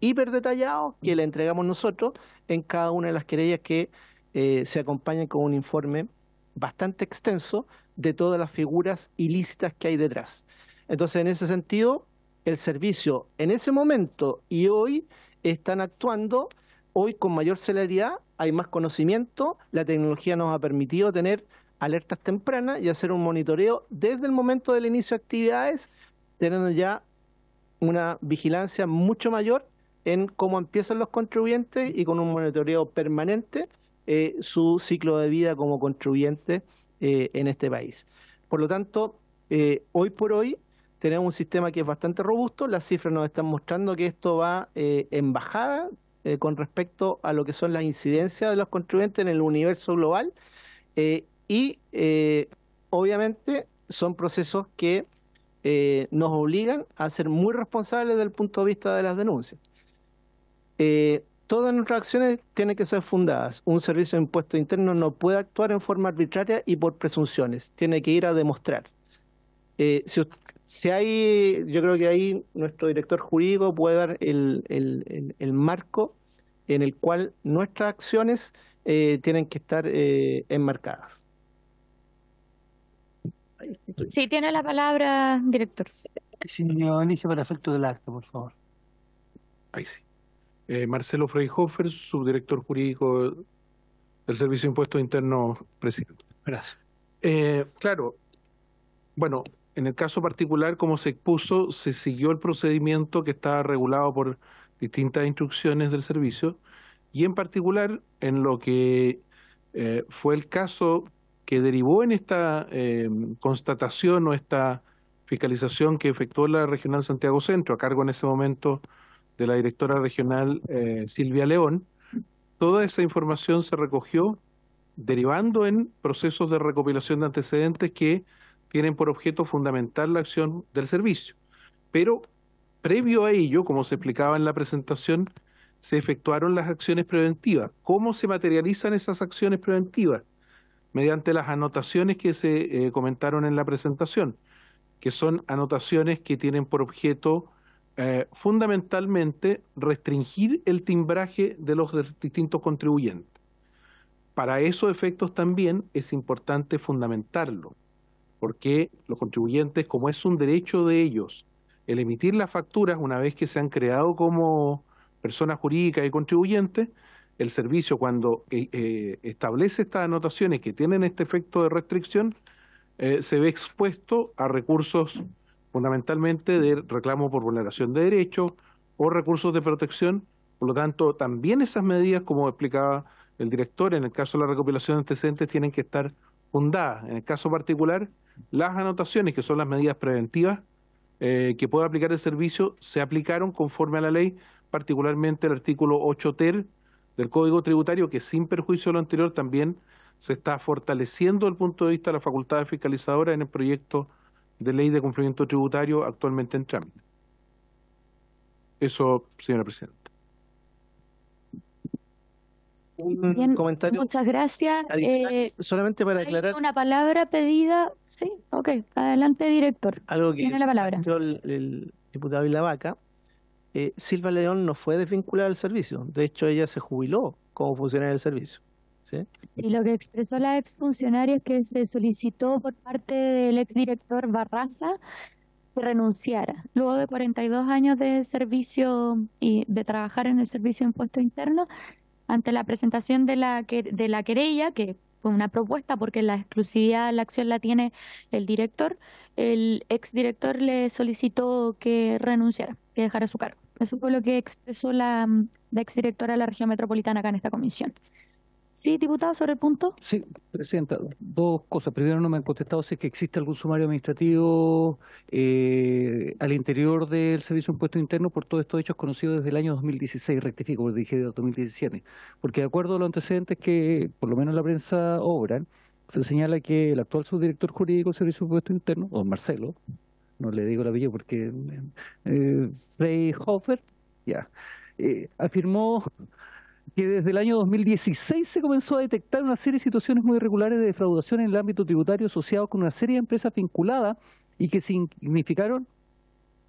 hiper detallados que le entregamos nosotros en cada una de las querellas que eh, se acompañan con un informe bastante extenso de todas las figuras ilícitas que hay detrás. Entonces, en ese sentido, el servicio en ese momento y hoy están actuando hoy con mayor celeridad, hay más conocimiento, la tecnología nos ha permitido tener alertas tempranas y hacer un monitoreo desde el momento del inicio de actividades, teniendo ya una vigilancia mucho mayor en cómo empiezan los contribuyentes y con un monitoreo permanente eh, su ciclo de vida como contribuyente eh, en este país. Por lo tanto, eh, hoy por hoy tenemos un sistema que es bastante robusto, las cifras nos están mostrando que esto va eh, en bajada eh, con respecto a lo que son las incidencias de los contribuyentes en el universo global eh, y obviamente son procesos que nos obligan a ser muy responsables desde el punto de vista de las denuncias. todas nuestras acciones tienen que ser fundadas. Un servicio de impuestos internos no puede actuar en forma arbitraria y por presunciones, tiene que ir a demostrar. si, si hay, yo creo que ahí nuestro director jurídico puede dar el, el, el, marco en el cual nuestras acciones eh, tienen que estar eh, enmarcadas. Sí, tiene la palabra, director. Señor Inicio, para efecto del acto, por favor. Ahí sí. Eh, Marcelo Freihofer, subdirector jurídico del Servicio de Impuestos Internos, presidente. Gracias. claro, bueno, en el caso particular, como se expuso, se siguió el procedimiento que estaba regulado por distintas instrucciones del servicio y en particular en lo que eh, fue el caso que derivó en esta eh, constatación o esta fiscalización que efectuó la Regional Santiago Centro, a cargo en ese momento de la directora regional eh, Silvia León, toda esa información se recogió derivando en procesos de recopilación de antecedentes que tienen por objeto fundamental la acción del servicio. Pero previo a ello, como se explicaba en la presentación, se efectuaron las acciones preventivas. ¿Cómo se materializan esas acciones preventivas? Mediante las anotaciones que se eh, comentaron en la presentación, que son anotaciones que tienen por objeto eh, fundamentalmente restringir el timbraje de los distintos contribuyentes. Para esos efectos también es importante fundamentarlo porque los contribuyentes, como es un derecho de ellos, el emitir las facturas una vez que se han creado como personas jurídicas y contribuyentes, el servicio cuando eh, eh, establece estas anotaciones que tienen este efecto de restricción, eh, se ve expuesto a recursos fundamentalmente de reclamo por vulneración de derechos o recursos de protección. Por lo tanto, también esas medidas, como explicaba el director, en el caso de la recopilación de antecedentes, tienen que estar fundadas. En el caso particular, las anotaciones, que son las medidas preventivas eh, que puede aplicar el servicio, se aplicaron conforme a la ley, particularmente el artículo 8 ter del Código Tributario, que sin perjuicio de lo anterior también se está fortaleciendo desde el punto de vista de la facultad fiscalizadora en el proyecto de ley de cumplimiento tributario actualmente en trámite. Eso, señora presidenta. Un comentario. Muchas gracias. Eh, solamente para aclarar. Una palabra pedida Sí, ok. Adelante, director. Tiene la palabra. El, el diputado Vilavaca, eh, Silva León no fue desvinculada del servicio. De hecho, ella se jubiló como funcionaria del servicio. ¿sí? Y lo que expresó la exfuncionaria es que se solicitó por parte del exdirector Barraza que renunciara. Luego de 42 años de servicio y de trabajar en el servicio de impuestos internos, ante la presentación de la, de la querella, que fue una propuesta porque la exclusividad la acción la tiene el director, el exdirector le solicitó que renunciara, que dejara su cargo. Eso fue lo que expresó la, mm, la exdirectora de la región metropolitana acá en esta comisión. Sí, diputado, sobre el punto. Sí, Presidenta, dos cosas. Primero, no me han contestado si que existe algún sumario administrativo eh, al interior del Servicio de Impuesto Interno por todos estos hechos conocidos desde el año 2016, rectifico, porque dije 2017. Porque de acuerdo a los antecedentes que, por lo menos la prensa obra, se señala que el actual subdirector jurídico del Servicio de Impuesto Interno, don Marcelo, no le digo la villa porque... Eh, ya, eh, afirmó que desde el año 2016 se comenzó a detectar una serie de situaciones muy irregulares de defraudación en el ámbito tributario asociado con una serie de empresas vinculadas y que significaron,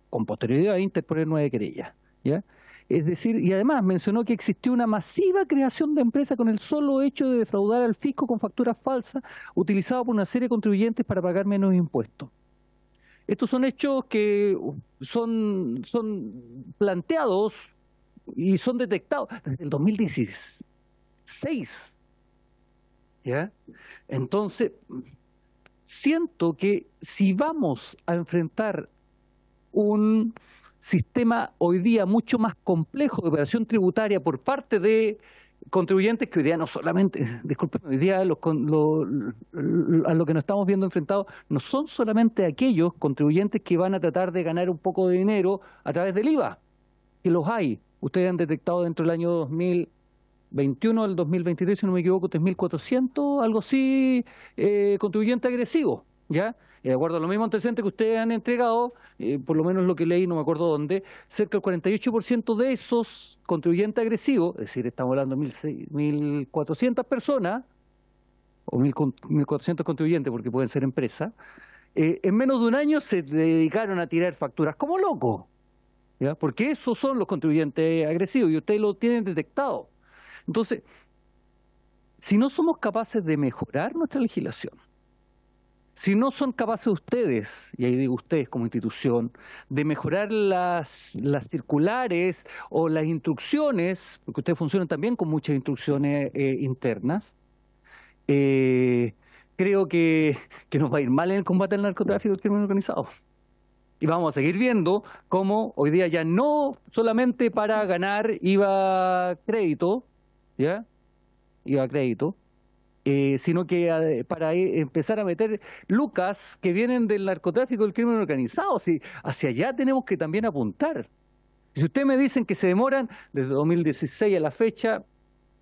con posterioridad, interponer nueve querellas. ¿ya? Es decir, y además mencionó que existió una masiva creación de empresas con el solo hecho de defraudar al fisco con facturas falsas utilizadas por una serie de contribuyentes para pagar menos impuestos. Estos son hechos que son planteados y son detectados desde el 2016. ¿Ya? Entonces, siento que si vamos a enfrentar un sistema hoy día mucho más complejo de operación tributaria por parte de contribuyentes que hoy día no solamente, disculpen, hoy día a lo que nos estamos viendo enfrentados no son solamente aquellos contribuyentes que van a tratar de ganar un poco de dinero a través del IVA, que los hay, Ustedes han detectado dentro del año 2021 al 2023, si no me equivoco, 3.400, algo así, eh, contribuyente agresivo, ¿ya? de acuerdo a lo mismo antecedente que ustedes han entregado, eh, por lo menos lo que leí, no me acuerdo dónde, cerca del 48% de esos contribuyentes agresivos, es decir, estamos hablando de 1.400 personas, o 1.400 contribuyentes, porque pueden ser empresas, eh, en menos de un año se dedicaron a tirar facturas como locos porque esos son los contribuyentes agresivos y ustedes lo tienen detectado. Entonces, si no somos capaces de mejorar nuestra legislación, si no son capaces ustedes, y ahí digo ustedes como institución, de mejorar las, circulares o las instrucciones, porque ustedes funcionan también con muchas instrucciones eh, internas, eh, creo que, nos va a ir mal en el combate al narcotráfico y crimen organizado y vamos a seguir viendo cómo hoy día ya no solamente para ganar iba crédito, ¿ya? Iba crédito, eh, sino que eh, para e, empezar a meter lucas que vienen del narcotráfico y del crimen organizado. hacia allá tenemos que también apuntar. Si ustedes me dicen que se demoran desde 2016 a la fecha,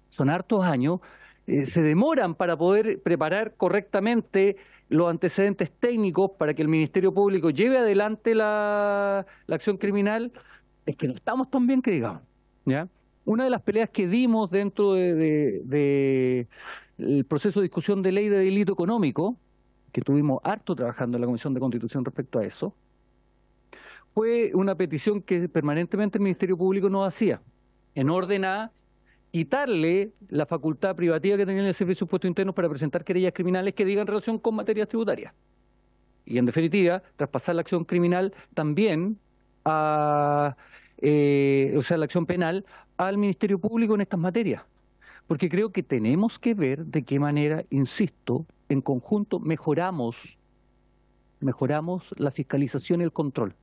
son hartos años, eh, se demoran para poder preparar correctamente los antecedentes técnicos para que el Ministerio Público lleve adelante la, acción criminal, es que no estamos tan bien que digamos. ¿ya? Una de las peleas que dimos dentro del de, proceso de discusión de ley de delito económico, que tuvimos harto trabajando en la Comisión de Constitución respecto a eso, fue una petición que permanentemente el Ministerio Público no hacía, en orden a quitarle la facultad privativa que tenía el Servicio de Interno Internos para presentar querellas criminales que digan relación con materias tributarias. Y en definitiva, traspasar la acción criminal también a, eh, o sea, la acción penal al Ministerio Público en estas materias. Porque creo que tenemos que ver de qué manera, insisto, en conjunto mejoramos, mejoramos la fiscalización y el control.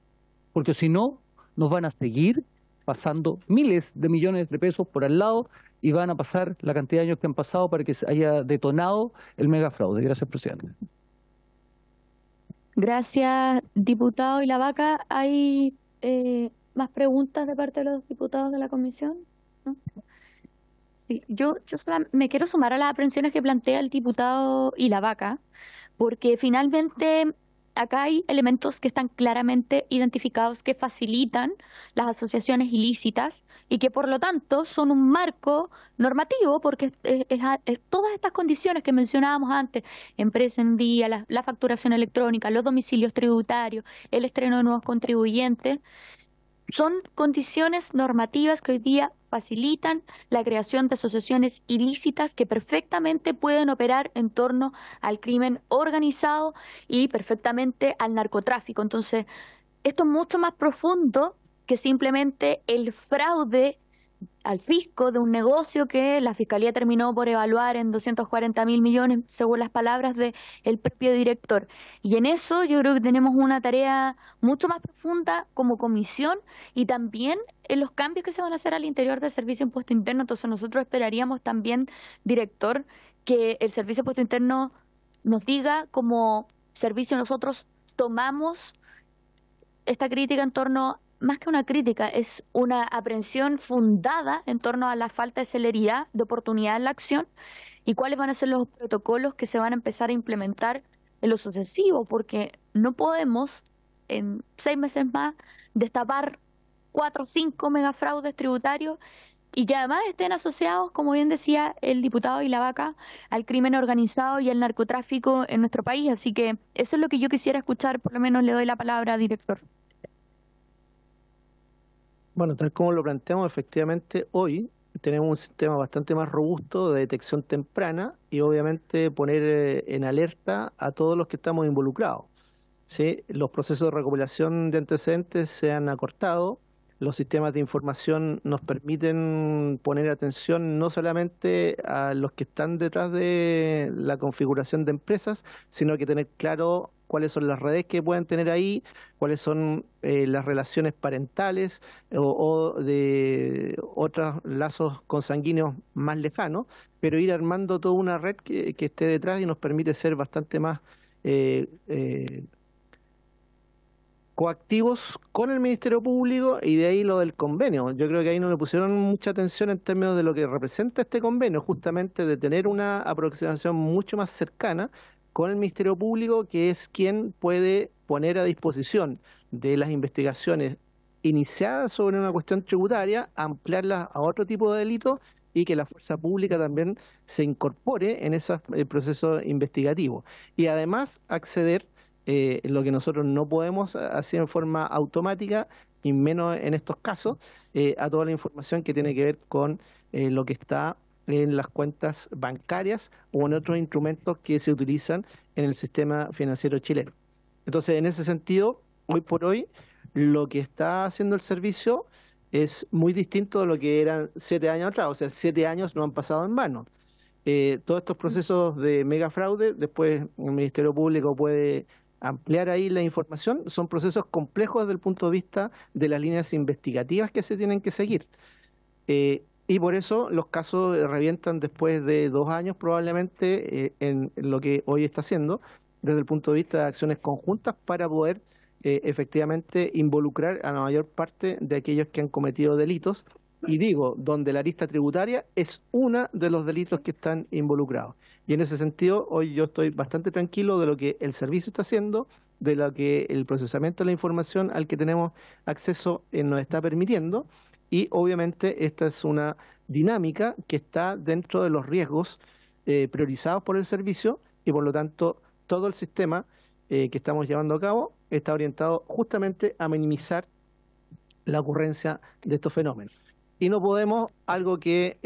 Porque si no, nos van a seguir pasando miles de millones de pesos por al lado y van a pasar la cantidad de años que han pasado para que se haya detonado el megafraude. Gracias, presidente. Gracias, diputado. ¿Y la vaca? ¿Hay eh, más preguntas de parte de los diputados de la comisión? Sí, yo, yo me quiero sumar a las aprensiones que plantea el diputado y la vaca, porque finalmente acá hay elementos que están claramente identificados que facilitan las asociaciones ilícitas y que por lo tanto son un marco normativo porque todas estas condiciones que mencionábamos antes, empresa en día, la facturación electrónica, los domicilios tributarios, el estreno de nuevos contribuyentes, son condiciones normativas que hoy día facilitan la creación de asociaciones ilícitas que perfectamente pueden operar en torno al crimen organizado y perfectamente al narcotráfico. Entonces, esto es mucho más profundo que simplemente el fraude al fisco de un negocio que la fiscalía terminó por evaluar en 240 mil millones, según las palabras del el propio director. Y en eso yo creo que tenemos una tarea mucho más profunda como comisión y también en los cambios que se van a hacer al interior del Servicio de Impuesto Interno, entonces nosotros esperaríamos también, director, que el Servicio de Impuesto Interno nos diga cómo servicio nosotros tomamos esta crítica en torno, más que una crítica, es una aprehensión fundada en torno a la falta de celeridad, de oportunidad en la acción y cuáles van a ser los protocolos que se van a empezar a implementar en lo sucesivo, porque no podemos en seis meses más destapar cuatro o cinco megafraudes tributarios y que además estén asociados, como bien decía el diputado y la vaca, al crimen organizado y al narcotráfico en nuestro país. Así que eso es lo que yo quisiera escuchar, por lo menos le doy la palabra, director. Bueno, tal como lo planteamos, efectivamente hoy tenemos un sistema bastante más robusto de detección temprana y obviamente poner eh, en alerta a todos los que estamos involucrados. ¿sí? Los procesos de recopilación de antecedentes se han acortado, los sistemas de información nos permiten poner atención no solamente a los que están detrás de la configuración de empresas, sino que tener claro cuáles son las redes que pueden tener ahí, cuáles son eh, las relaciones parentales eh, o, de otros lazos consanguíneos más lejanos, pero ir armando toda una red que, esté detrás y nos permite ser bastante más eh, eh coactivos con el Ministerio Público y de ahí lo del convenio. Yo creo que ahí no le pusieron mucha atención en términos de lo que representa este convenio, justamente de tener una aproximación mucho más cercana con el Ministerio Público, que es quien puede poner a disposición de las investigaciones iniciadas sobre una cuestión tributaria, ampliarlas a otro tipo de delito y que la fuerza pública también se incorpore en ese proceso investigativo. Y además acceder eh, lo que nosotros no podemos hacer en forma automática, y menos en estos casos, eh, a toda la información que tiene que ver con eh, lo que está en las cuentas bancarias o en otros instrumentos que se utilizan en el sistema financiero chileno. Entonces, en ese sentido, hoy por hoy, lo que está haciendo el servicio es muy distinto de lo que eran siete años atrás. O sea, siete años no han pasado en vano. todos estos procesos de megafraude, después el Ministerio Público puede ampliar ahí la información. Son procesos complejos desde el punto de vista de las líneas investigativas que se tienen que seguir. Eh, y por eso los casos revientan después de dos años probablemente eh, en lo que hoy está haciendo desde el punto de vista de acciones conjuntas para poder eh, efectivamente involucrar a la mayor parte de aquellos que han cometido delitos. Y digo, donde la lista tributaria es uno de los delitos que están involucrados. Y en ese sentido, hoy yo estoy bastante tranquilo de lo que el servicio está haciendo, de lo que el procesamiento de la información al que tenemos acceso eh, nos está permitiendo. Y obviamente esta es una dinámica que está dentro de los riesgos eh, priorizados por el servicio y por lo tanto todo el sistema eh, que estamos llevando a cabo está orientado justamente a minimizar la ocurrencia de estos fenómenos. Y no podemos, algo que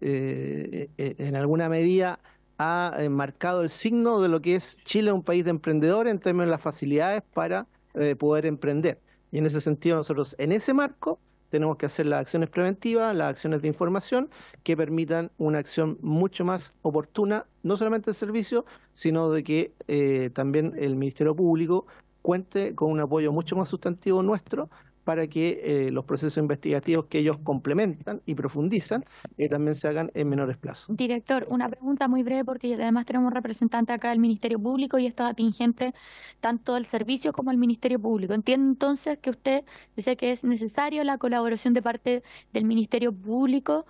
en alguna medida ha eh, marcado el signo de lo que es Chile, un país de emprendedores en términos de las facilidades para eh, poder emprender. Y en ese sentido nosotros, en ese marco, tenemos que hacer las acciones preventivas, las acciones de información que permitan una acción mucho más oportuna, no solamente de servicio, sino de que eh, también el Ministerio Público cuente con un apoyo mucho más sustantivo nuestro para que eh, los procesos investigativos que ellos complementan y profundizan eh, también se hagan en menores plazos. Director, una pregunta muy breve porque además tenemos un representante acá del Ministerio Público y esto es atingente tanto al servicio como al Ministerio Público. Entiendo entonces que usted dice que es necesario la colaboración de parte del Ministerio Público.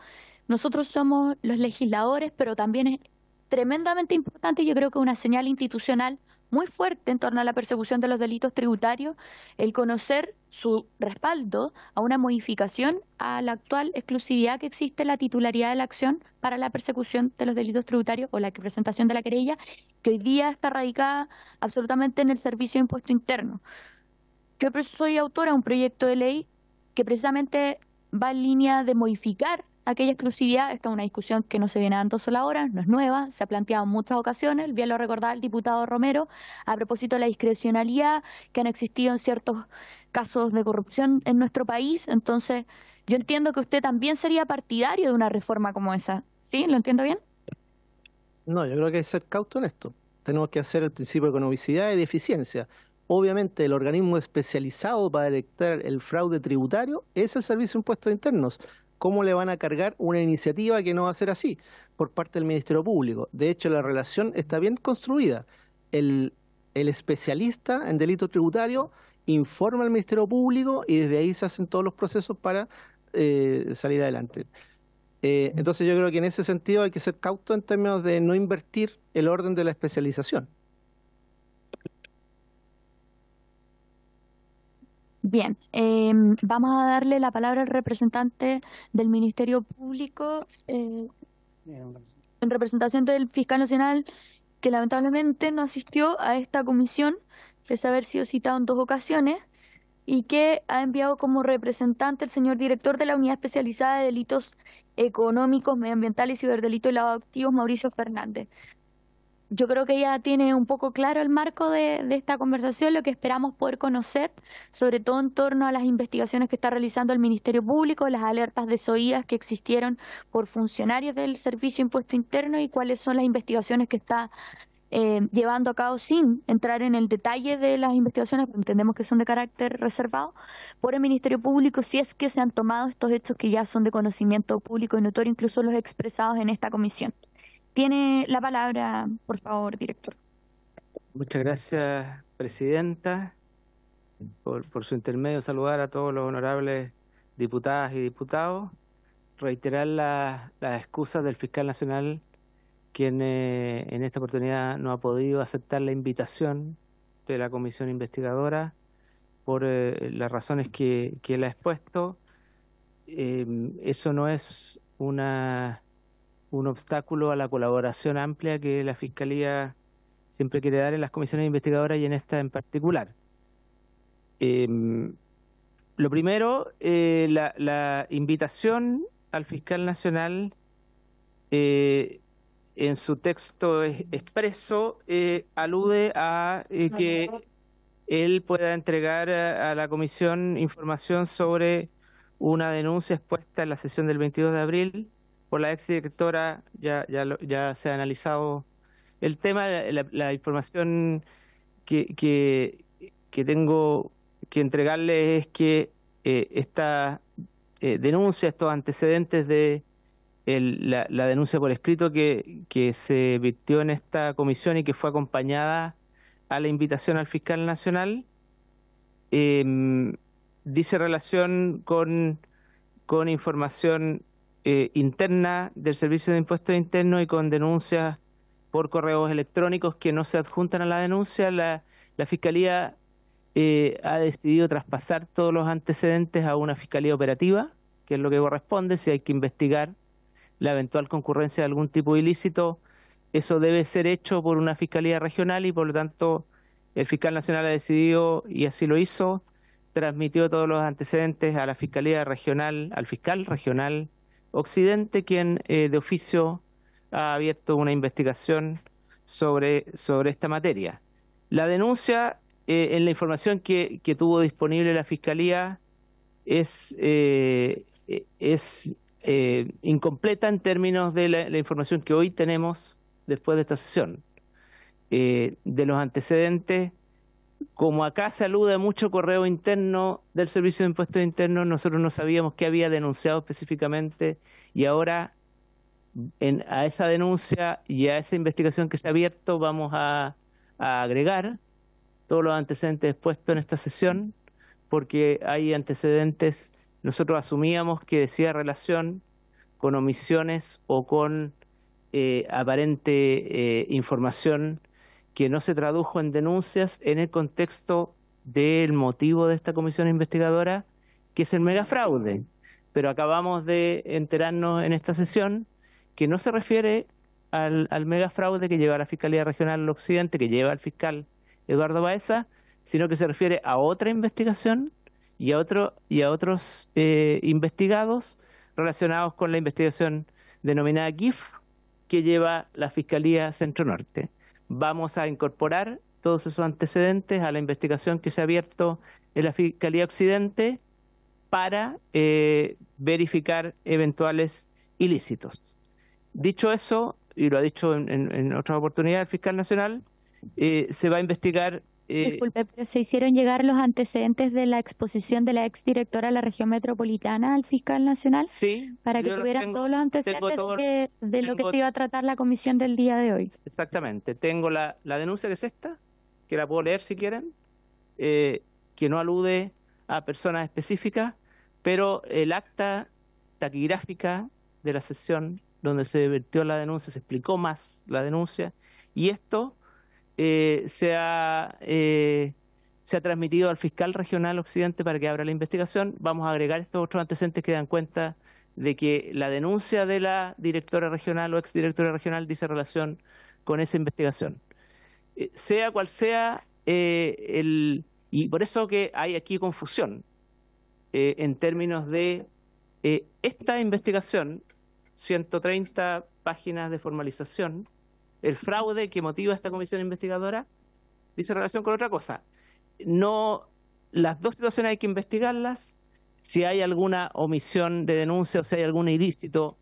Nosotros somos los legisladores, pero también es tremendamente importante, yo creo que una señal institucional muy fuerte en torno a la persecución de los delitos tributarios, el conocer su respaldo a una modificación a la actual exclusividad que existe la titularidad de la acción para la persecución de los delitos tributarios o la presentación de la querella, que hoy día está radicada absolutamente en el Servicio de Impuesto Interno. Yo soy autora de un proyecto de ley que precisamente va en línea de modificar aquella exclusividad, esta es una discusión que no se viene dando sola ahora, no es nueva, se ha planteado en muchas ocasiones, bien lo recordaba el diputado Romero, a propósito de la discrecionalidad que han existido en ciertos casos de corrupción en nuestro país, entonces yo entiendo que usted también sería partidario de una reforma como esa, ¿sí? ¿Lo entiendo bien? No, yo creo que hay que ser cauto en esto. Tenemos que hacer el principio de economicidad y de eficiencia. Obviamente, el organismo especializado para detectar el fraude tributario es el Servicio de Impuestos Internos. ¿Cómo le van a cargar una iniciativa que no va a ser así por parte del Ministerio Público? De hecho, la relación está bien construida. El, especialista en delito tributario informa al Ministerio Público y desde ahí se hacen todos los procesos para eh, salir adelante. Eh, entonces yo creo que en ese sentido hay que ser cauto en términos de no invertir el orden de la especialización. Bien, eh, vamos a darle la palabra al representante del Ministerio Público eh, en representación del fiscal nacional que lamentablemente no asistió a esta comisión, pese a haber sido citado en dos ocasiones, y que ha enviado como representante el señor director de la Unidad Especializada de Delitos Económicos, Medioambientales, Ciberdelitos y Lavado de Activos, Mauricio Fernández yo creo que ya tiene un poco claro el marco de, esta conversación, lo que esperamos poder conocer, sobre todo en torno a las investigaciones que está realizando el Ministerio Público, las alertas desoídas que existieron por funcionarios del Servicio Impuesto Interno y cuáles son las investigaciones que está eh, llevando a cabo sin entrar en el detalle de las investigaciones, porque entendemos que son de carácter reservado, por el Ministerio Público, si es que se han tomado estos hechos que ya son de conocimiento público y notorio, incluso los expresados en esta comisión. Tiene la palabra, por favor, director. Muchas gracias, presidenta, por, su intermedio saludar a todos los honorables diputadas y diputados, reiterar las excusas del fiscal nacional, quien eh, en esta oportunidad no ha podido aceptar la invitación de la comisión investigadora por eh, las razones que, él ha expuesto. Eh, eso no es una un obstáculo a la colaboración amplia que la Fiscalía siempre quiere dar en las comisiones investigadoras y en esta en particular. Em, lo primero, eh, la, invitación al fiscal nacional eh, en su texto expreso eh, alude a que él pueda entregar a la comisión información sobre una denuncia expuesta en la sesión del 22 de abril por la exdirectora, ya, ya, ya se ha analizado el tema, la, información que, que, tengo que entregarle es que eh, esta eh, denuncia, estos antecedentes de la, denuncia por escrito que, se vistió en esta comisión y que fue acompañada a la invitación al fiscal nacional, em, dice relación con, con información eh, interna del Servicio de Impuestos Internos y con denuncias por correos electrónicos que no se adjuntan a la denuncia, la, Fiscalía eh, ha decidido traspasar todos los antecedentes a una Fiscalía operativa, que es lo que corresponde, si hay que investigar la eventual concurrencia de algún tipo ilícito, eso debe ser hecho por una Fiscalía regional y por lo tanto el fiscal nacional ha decidido, y así lo hizo, transmitió todos los antecedentes a la Fiscalía regional, al fiscal regional Occidente, quien eh, de oficio ha abierto una investigación sobre, sobre esta materia. La denuncia, eh, en la información que, tuvo disponible la Fiscalía, es, eh, es incompleta en términos de la, información que hoy tenemos después de esta sesión. de los antecedentes como acá se alude mucho correo interno del Servicio de Impuestos Internos, nosotros no sabíamos qué había denunciado específicamente y ahora a esa denuncia y a esa investigación que se ha abierto vamos a, agregar todos los antecedentes puestos en esta sesión, porque hay antecedentes, nosotros asumíamos que decía relación con omisiones o con eh, aparente eh, información que no se tradujo en denuncias en el contexto del motivo de esta comisión investigadora, que es el megafraude. Pero acabamos de enterarnos en esta sesión que no se refiere al, megafraude que lleva la Fiscalía Regional del Occidente, que lleva el fiscal Eduardo Baeza, sino que se refiere a otra investigación y a, otro, y a otros eh, investigados relacionados con la investigación denominada GIF que lleva la Fiscalía Centro Norte. Vamos a incorporar todos esos antecedentes a la investigación que se ha abierto en la Fiscalía Occidente para eh, verificar eventuales ilícitos. Dicho eso, y lo ha dicho en, otra oportunidad el fiscal nacional, eh, se va a investigar eh, Disculpe, pero se hicieron llegar los antecedentes de la exposición de la exdirectora de la región metropolitana al fiscal nacional. Sí. Para que tuvieran todos los antecedentes de, lo que se iba a tratar la comisión del día de hoy. Exactamente. Tengo la, denuncia que es esta, que la puedo leer si quieren, eh, que no alude a personas específicas, pero el acta taquigráfica de la sesión donde se vertió la denuncia, se explicó más la denuncia, y esto eh, eh, se, ha, transmitido al fiscal regional occidente para que abra la investigación. Vamos a agregar estos otros antecedentes que dan cuenta de que la denuncia de la directora regional o exdirectora regional dice relación con esa investigación. Eh, sea cual sea el... Y por eso que hay aquí confusión en términos de esta investigación, 130 páginas de formalización, el fraude que motiva esta comisión investigadora dice relación con otra cosa. No, las dos situaciones hay que investigarlas. Si hay alguna omisión de denuncia o si hay algún ilícito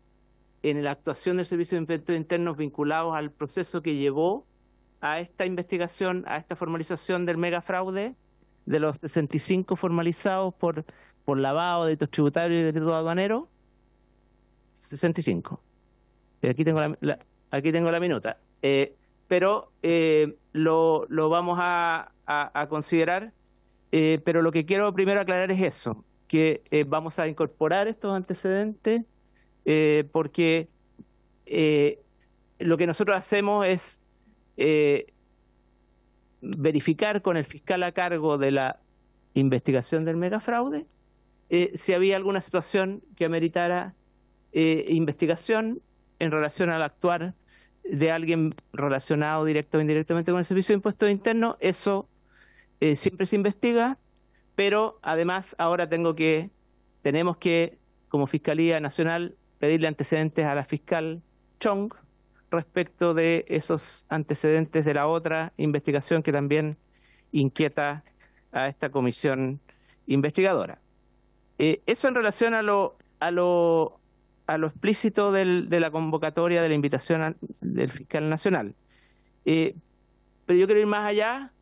en la actuación del Servicio de Inventos Internos vinculados al proceso que llevó a esta investigación, a esta formalización del megafraude, de los 65 formalizados por, por lavado de tributario tributarios y delito aduanero, 65. Aquí tengo la, aquí tengo la minuta. Eh, pero eh, lo, vamos a, considerar. Eh, pero lo que quiero primero aclarar es eso, que vamos a incorporar estos antecedentes porque lo que nosotros hacemos es verificar con el fiscal a cargo de la investigación del megafraude si había alguna situación que ameritara investigación en relación al actuar de alguien relacionado directo o indirectamente con el servicio de impuestos internos, eso eh, siempre se investiga, pero además ahora tengo que, tenemos que, como Fiscalía Nacional, pedirle antecedentes a la fiscal Chong respecto de esos antecedentes de la otra investigación que también inquieta a esta comisión investigadora. Eh, eso en relación a lo, a lo a lo explícito de la convocatoria de la invitación del fiscal nacional. Eh, pero yo quiero ir más allá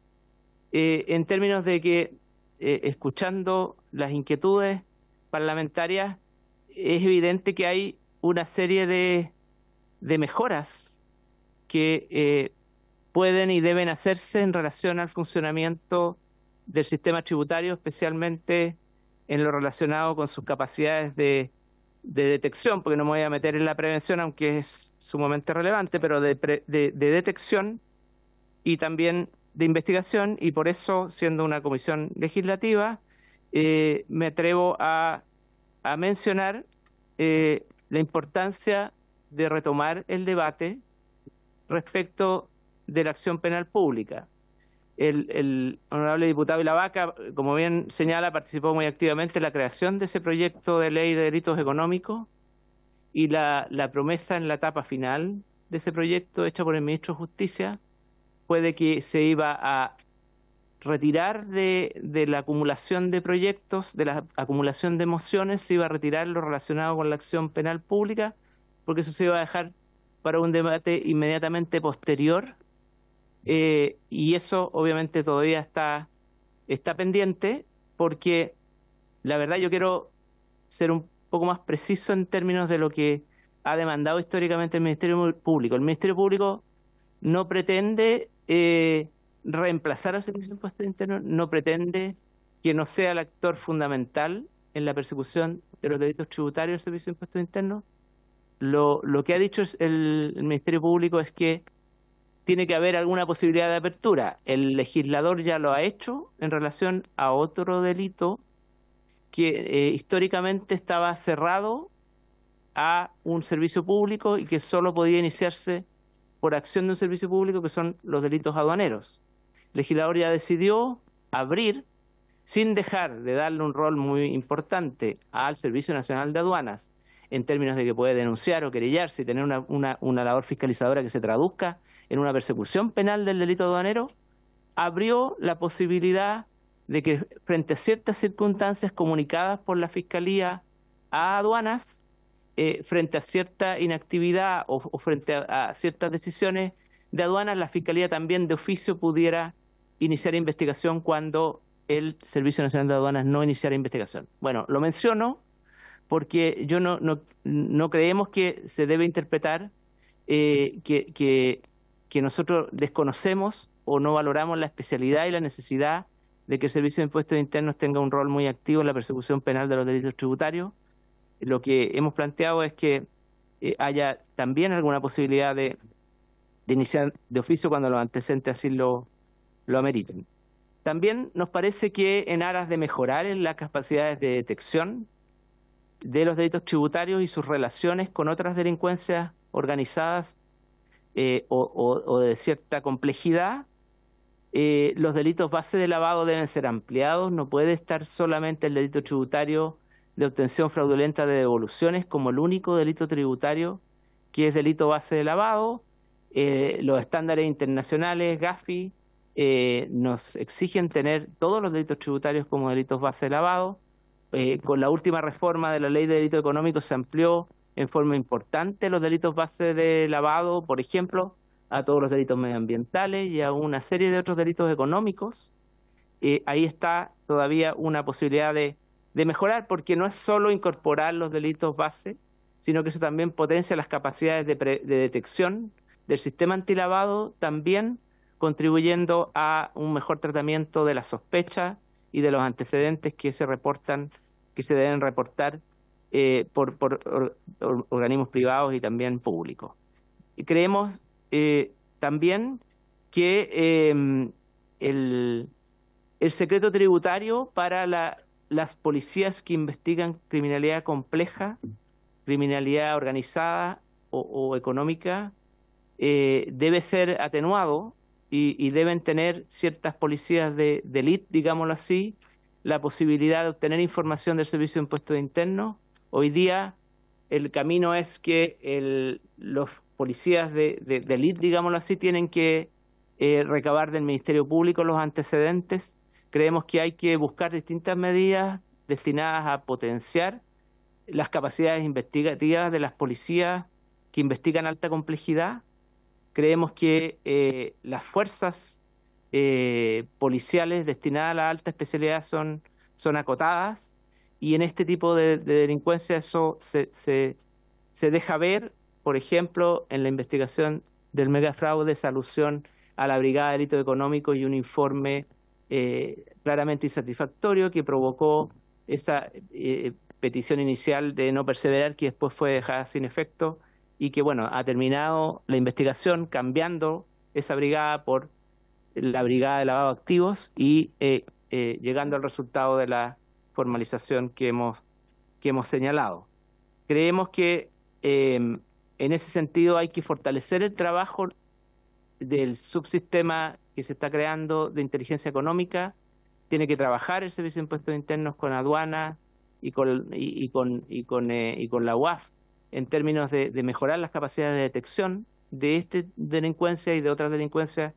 eh, en términos de que, eh, escuchando las inquietudes parlamentarias, es evidente que hay una serie de, de mejoras que pueden y deben hacerse en relación al funcionamiento del sistema tributario, especialmente en lo relacionado con sus capacidades de de detección, porque no me voy a meter en la prevención, aunque es sumamente relevante, pero de, de, detección y también de investigación, y por eso, siendo una comisión legislativa, eh, me atrevo a, mencionar eh, la importancia de retomar el debate respecto de la acción penal pública. El, honorable diputado Vilavaca, como bien señala, participó muy activamente en la creación de ese proyecto de ley de delitos económicos y la, promesa en la etapa final de ese proyecto hecha por el ministro de Justicia fue de que se iba a retirar de, de, la acumulación de proyectos, de la acumulación de mociones, se iba a retirar lo relacionado con la acción penal pública, porque eso se iba a dejar para un debate inmediatamente posterior eh, y eso obviamente todavía está, está pendiente porque la verdad yo quiero ser un poco más preciso en términos de lo que ha demandado históricamente el Ministerio Público. El Ministerio Público no pretende eh, reemplazar al Servicio de Impuestos Internos, no pretende que no sea el actor fundamental en la persecución de los delitos tributarios del Servicio de Impuestos Internos. Lo, lo que ha dicho el, el Ministerio Público es que tiene que haber alguna posibilidad de apertura. El legislador ya lo ha hecho en relación a otro delito que eh, históricamente estaba cerrado a un servicio público y que solo podía iniciarse por acción de un servicio público, que son los delitos aduaneros. El legislador ya decidió abrir, sin dejar de darle un rol muy importante al Servicio Nacional de Aduanas, en términos de que puede denunciar o querellarse y tener una labor fiscalizadora que se traduzca en una persecución penal del delito aduanero, abrió la posibilidad de que frente a ciertas circunstancias comunicadas por la Fiscalía a aduanas, eh, frente a cierta inactividad o, frente a, ciertas decisiones de aduanas, la Fiscalía también de oficio pudiera iniciar investigación cuando el Servicio Nacional de Aduanas no iniciara investigación. Bueno, lo menciono porque yo no, no, creemos que se debe interpretar eh, que, que que nosotros desconocemos o no valoramos la especialidad y la necesidad de que el Servicio de Impuestos Internos tenga un rol muy activo en la persecución penal de los delitos tributarios. Lo que hemos planteado es que eh, haya también alguna posibilidad de, iniciar de oficio cuando los antecedentes así lo, lo ameriten. También nos parece que en aras de mejorar en las capacidades de detección de los delitos tributarios y sus relaciones con otras delincuencias organizadas eh, o, de cierta complejidad, eh, los delitos base de lavado deben ser ampliados, no puede estar solamente el delito tributario de obtención fraudulenta de devoluciones como el único delito tributario que es delito base de lavado. Eh, los estándares internacionales, GAFI, nos exigen tener todos los delitos tributarios como delitos base de lavado. con la última reforma de la ley de delito económico se amplió en forma importante los delitos base de lavado, por ejemplo, a todos los delitos medioambientales y a una serie de otros delitos económicos. Eh, ahí está todavía una posibilidad de, mejorar, porque no es solo incorporar los delitos base, sino que eso también potencia las capacidades de, de detección del sistema antilavado, también contribuyendo a un mejor tratamiento de la sospecha y de los antecedentes que se reportan, que se deben reportar eh, por, organismos privados y también públicos. Y creemos eh, también que em, el, secreto tributario para las policías que investigan criminalidad compleja, criminalidad organizada o, económica, eh, debe ser atenuado y, deben tener ciertas policías de, de digámoslo así, la posibilidad de obtener información del Servicio de Impuestos Internos Hoy día el camino es que los policías de, de, digámoslo así, tienen que eh, recabar del Ministerio Público los antecedentes. Creemos que hay que buscar distintas medidas destinadas a potenciar las capacidades investigativas de las policías que investigan alta complejidad. Creemos que eh, las fuerzas eh, policiales destinadas a la alta especialidad son acotadas y en este tipo de, delincuencia eso se, se, deja ver, por ejemplo, en la investigación del megafraude, esa alusión a la Brigada de Delito Económico y un informe eh, claramente insatisfactorio que provocó esa eh, petición inicial de no perseverar que después fue dejada sin efecto y que, bueno, ha terminado la investigación cambiando esa brigada por la brigada de lavado de activos y eh, llegando al resultado de la formalización que hemos, que hemos señalado. Creemos que em, en ese sentido hay que fortalecer el trabajo del subsistema que se está creando de inteligencia económica, tiene que trabajar el Servicio de Impuestos Internos con aduana y con, y, con, eh, y con, la UAF en términos de, mejorar las capacidades de detección de esta delincuencia y de otras delincuencias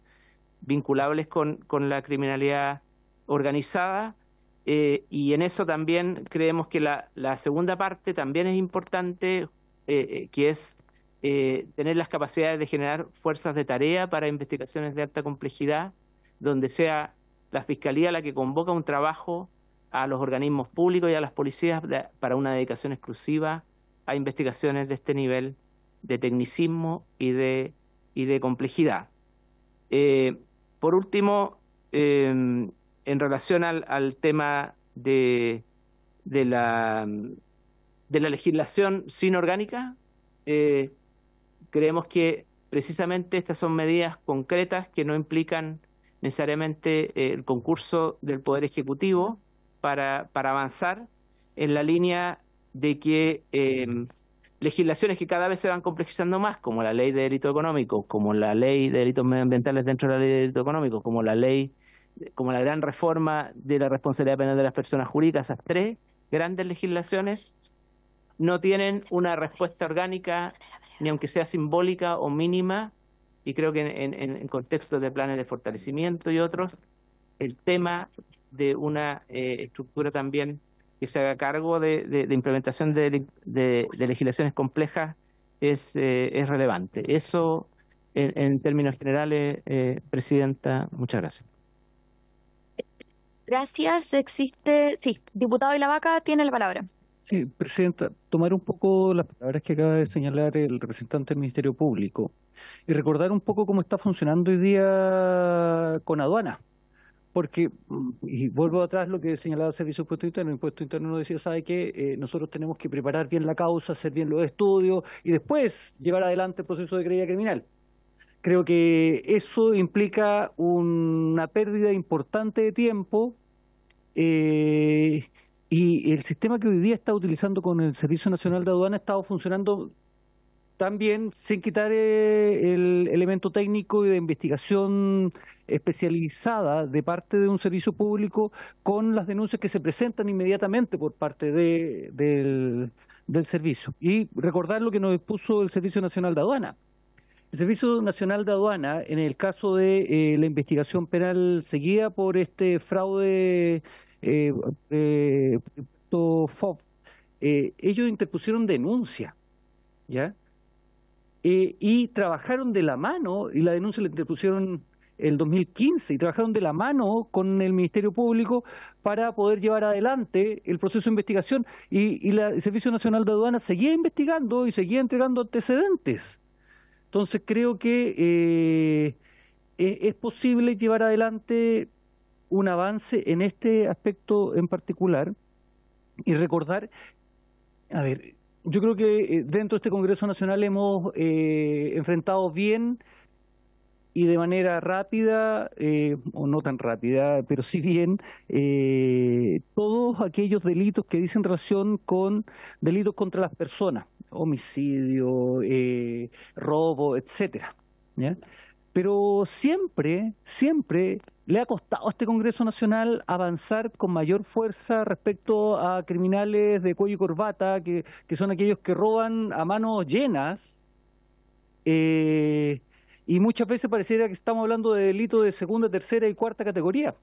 vinculables con la criminalidad organizada eh, y en eso también creemos que la, segunda parte también es importante, eh, eh, que es tener las capacidades de generar fuerzas de tarea para investigaciones de alta complejidad, donde sea la Fiscalía la que convoca un trabajo a los organismos públicos y a las policías para una dedicación exclusiva a investigaciones de este nivel de tecnicismo y de, y de complejidad. por último, en relación al, tema de, la, de la legislación sin orgánica, eh, creemos que precisamente estas son medidas concretas que no implican necesariamente eh, el concurso del Poder Ejecutivo para, avanzar en la línea de que eh, legislaciones que cada vez se van complejizando más, como la ley de delito económico, como la ley de delitos medioambientales dentro de la ley de delito económico, como la ley como la gran reforma de la responsabilidad penal de las personas jurídicas, esas tres grandes legislaciones, no tienen una respuesta orgánica, ni aunque sea simbólica o mínima, y creo que en, en, contextos de planes de fortalecimiento y otros, el tema de una eh, estructura también que se haga cargo de, de, implementación de, de, legislaciones complejas es, eh, es relevante. Eso, en, términos generales, eh, Presidenta, muchas gracias. Gracias. Existe. Sí, diputado de la vaca tiene la palabra. Sí, Presidenta, tomar un poco las palabras que acaba de señalar el representante del Ministerio Público y recordar un poco cómo está funcionando hoy día con aduana. Porque, y vuelvo atrás lo que señalaba el Servicio de Impuesto Interno, el Impuesto Interno nos decía, sabe que eh, nosotros tenemos que preparar bien la causa, hacer bien los estudios y después llevar adelante el proceso de creída criminal. Creo que eso implica una pérdida importante de tiempo eh, y el sistema que hoy día está utilizando con el Servicio Nacional de Aduana ha estado funcionando tan bien, sin quitar eh, el elemento técnico y de investigación especializada de parte de un servicio público con las denuncias que se presentan inmediatamente por parte del, del servicio. Y recordar lo que nos expuso el Servicio Nacional de Aduana. El Servicio Nacional de Aduana, en el caso de eh, la investigación penal seguida por este fraude eh, eh, ellos interpusieron denuncia, ¿ya? y trabajaron de la mano, y la denuncia la interpusieron el 2015 y trabajaron de la mano con el Ministerio Público para poder llevar adelante el proceso de investigación y, el Servicio Nacional de Aduana seguía investigando y seguía entregando antecedentes. Entonces creo que eh, e, es posible llevar adelante un avance en este aspecto en particular y recordar, a ver, yo creo que eh, dentro de este Congreso Nacional hemos eh, enfrentado bien y de manera rápida, o no tan rápida, pero sí bien, todos aquellos delitos que dicen relación con delitos contra las personas homicidio, eh, robo, etcétera. Pero siempre, siempre le ha costado a este Congreso Nacional avanzar con mayor fuerza respecto a criminales de cuello y corbata, que, son aquellos que roban a manos llenas. Eh, y muchas veces pareciera que estamos hablando de delitos de segunda, tercera y cuarta categoría.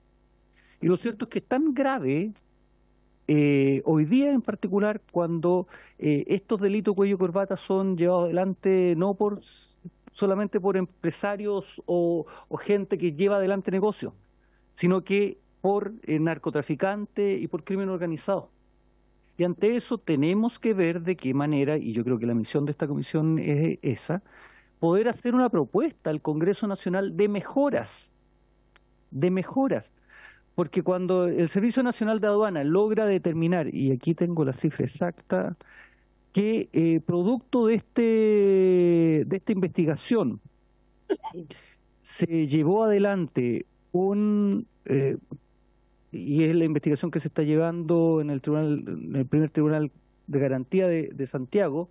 Y lo cierto es que es tan grave eh, hoy día en particular, cuando eh, estos delitos cuello corbata son llevados adelante no por solamente por empresarios o, gente que lleva adelante negocios, sino que por eh, narcotraficantes y por crimen organizado. Y ante eso tenemos que ver de qué manera, y yo creo que la misión de esta comisión es esa, poder hacer una propuesta al Congreso Nacional de mejoras, de mejoras porque cuando el Servicio Nacional de Aduana logra determinar, y aquí tengo la cifra exacta, que eh, producto de, este, de esta investigación se llevó adelante un, eh, y es la investigación que se está llevando en el, tribunal, el primer Tribunal de Garantía de, Santiago,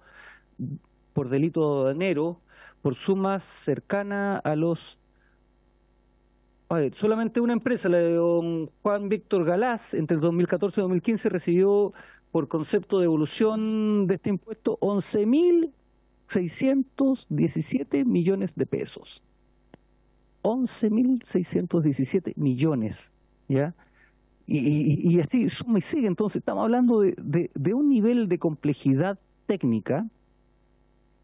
por delito aduanero, por sumas cercana a los solamente una empresa, la de don Juan Víctor Galás, entre 2014 y 2015 recibió por concepto de evolución de este impuesto 11.617 millones de pesos. 11.617 millones, ¿ya? Y, y, y, así suma y sigue. Entonces, estamos hablando de, de, un nivel de complejidad técnica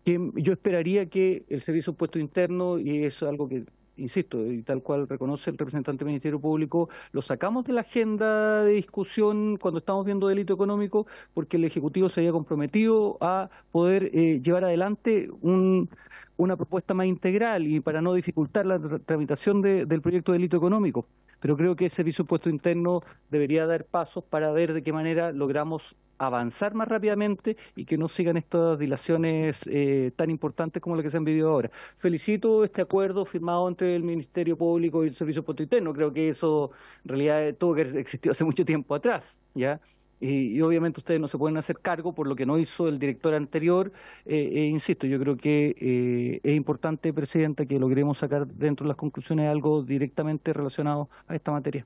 que yo esperaría que el Servicio de Impuesto Interno, y eso es algo que insisto, y tal cual reconoce el representante del Ministerio Público, lo sacamos de la agenda de discusión cuando estamos viendo delito económico, porque el Ejecutivo se había comprometido a poder eh, llevar adelante una propuesta más integral y para no dificultar la tramitación del proyecto de delito económico. Pero creo que ese presupuesto Interno debería dar pasos para ver de qué manera logramos avanzar más rápidamente y que no sigan estas dilaciones eh, tan importantes como las que se han vivido ahora. Felicito este acuerdo firmado entre el Ministerio Público y el Servicio Interno. Creo que eso en realidad tuvo que existir hace mucho tiempo atrás, ¿ya? Y, obviamente ustedes no se pueden hacer cargo por lo que no hizo el director anterior. Eh, eh, insisto, yo creo que es importante, Presidenta, que logremos sacar dentro de las conclusiones algo directamente relacionado a esta materia.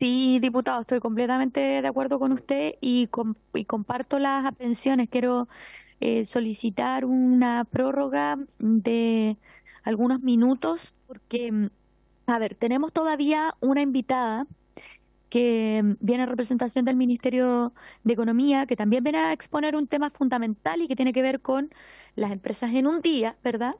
Sí, diputado, estoy completamente de acuerdo con usted y, comparto las aprensiones. Quiero eh, solicitar una prórroga de algunos minutos porque, mm, a ver, tenemos todavía una invitada que mm, viene en representación del Ministerio de Economía, que también viene a exponer un tema fundamental y que tiene que ver con las empresas en un día, ¿verdad?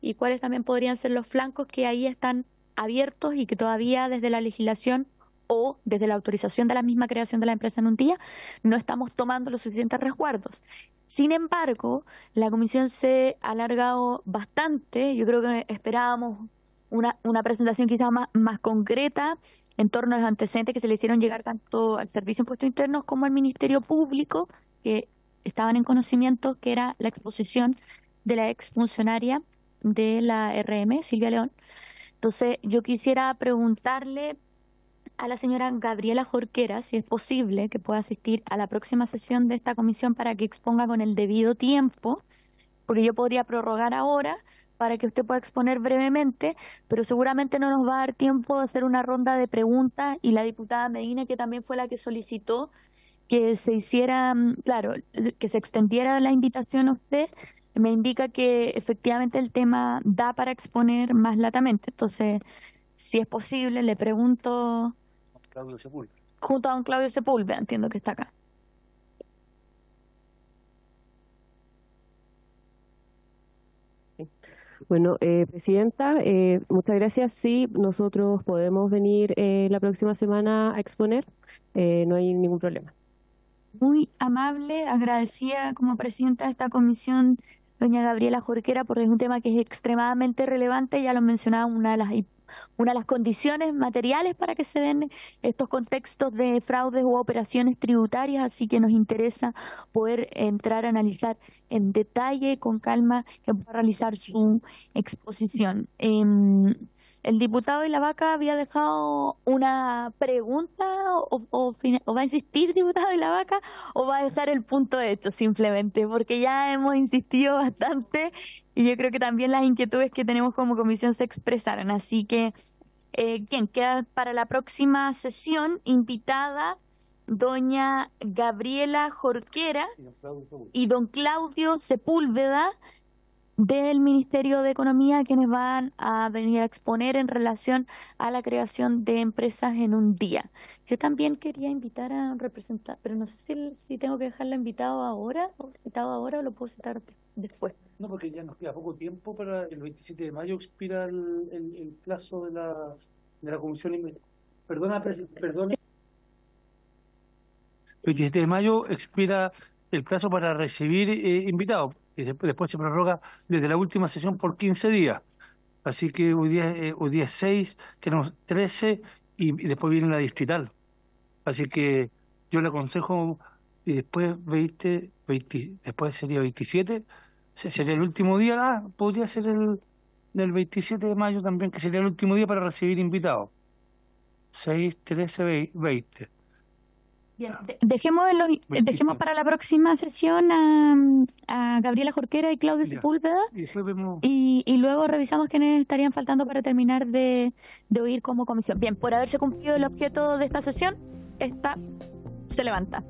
Y cuáles también podrían ser los flancos que ahí están abiertos y que todavía desde la legislación o desde la autorización de la misma creación de la empresa en un día, no estamos tomando los suficientes resguardos. Sin embargo, la comisión se ha alargado bastante. Yo creo que esperábamos una, una presentación quizás más, más concreta en torno a los antecedentes que se le hicieron llegar tanto al Servicio de Impuestos Internos como al Ministerio Público, que estaban en conocimiento, que era la exposición de la exfuncionaria de la RM, Silvia León. Entonces, yo quisiera preguntarle a la señora Gabriela Jorquera, si es posible, que pueda asistir a la próxima sesión de esta comisión para que exponga con el debido tiempo, porque yo podría prorrogar ahora para que usted pueda exponer brevemente, pero seguramente no nos va a dar tiempo de hacer una ronda de preguntas y la diputada Medina, que también fue la que solicitó que se hiciera, mm, claro, que se extendiera la invitación a usted, me indica que efectivamente el tema da para exponer más latamente. Entonces, si es posible, le pregunto Claudio Junto a don Claudio Sepúlveda, entiendo que está acá. Bueno, eh, Presidenta, eh, muchas gracias. Sí, nosotros podemos venir eh, la próxima semana a exponer. no hay ningún problema. Muy amable, agradecida como Presidenta de esta comisión, doña Gabriela Jorquera, porque es un tema que es extremadamente relevante. Ya lo mencionaba una de las una de las condiciones materiales para que se den estos contextos de fraudes u operaciones tributarias, así que nos interesa poder entrar a analizar en detalle, con calma, que pueda realizar su exposición. Em, el diputado de la vaca había dejado una pregunta o, o, va a insistir diputado de la vaca o va a dejar el punto hecho simplemente porque ya hemos insistido bastante y yo creo que también las inquietudes que tenemos como comisión se expresaron. Así que, eh, bien, queda para la próxima sesión invitada doña Gabriela Jorquera y don Claudio Sepúlveda del Ministerio de Economía, quienes van a venir a exponer en relación a la creación de empresas en un día. Yo también quería invitar a un pero no sé si, si tengo que dejarla invitado ahora, o citado ahora, o lo puedo citar después. No, porque ya nos queda poco tiempo para el 27 de mayo expira el, el, plazo de la, de la comisión. Perdona, perdona. El 27 de mayo expira el plazo para recibir eh, invitados, después se prorroga desde la última sesión por 15 días. Así que hoy día, eh, 6 tenemos 13 y, y después viene la distrital. Así que yo le aconsejo, y después 20, después sería 27, sería el último día, ah, podría ser el del 27 de mayo también, que sería el último día para recibir invitados. 6, 13, 20. Bien, ah. dejemos, eh, dejemos para la próxima sesión a, a Gabriela Jorquera y Claudio Sepúlveda y, luego revisamos quiénes estarían faltando para terminar de, de oír como comisión. Bien, por haberse cumplido el objeto de esta sesión, esta se levanta.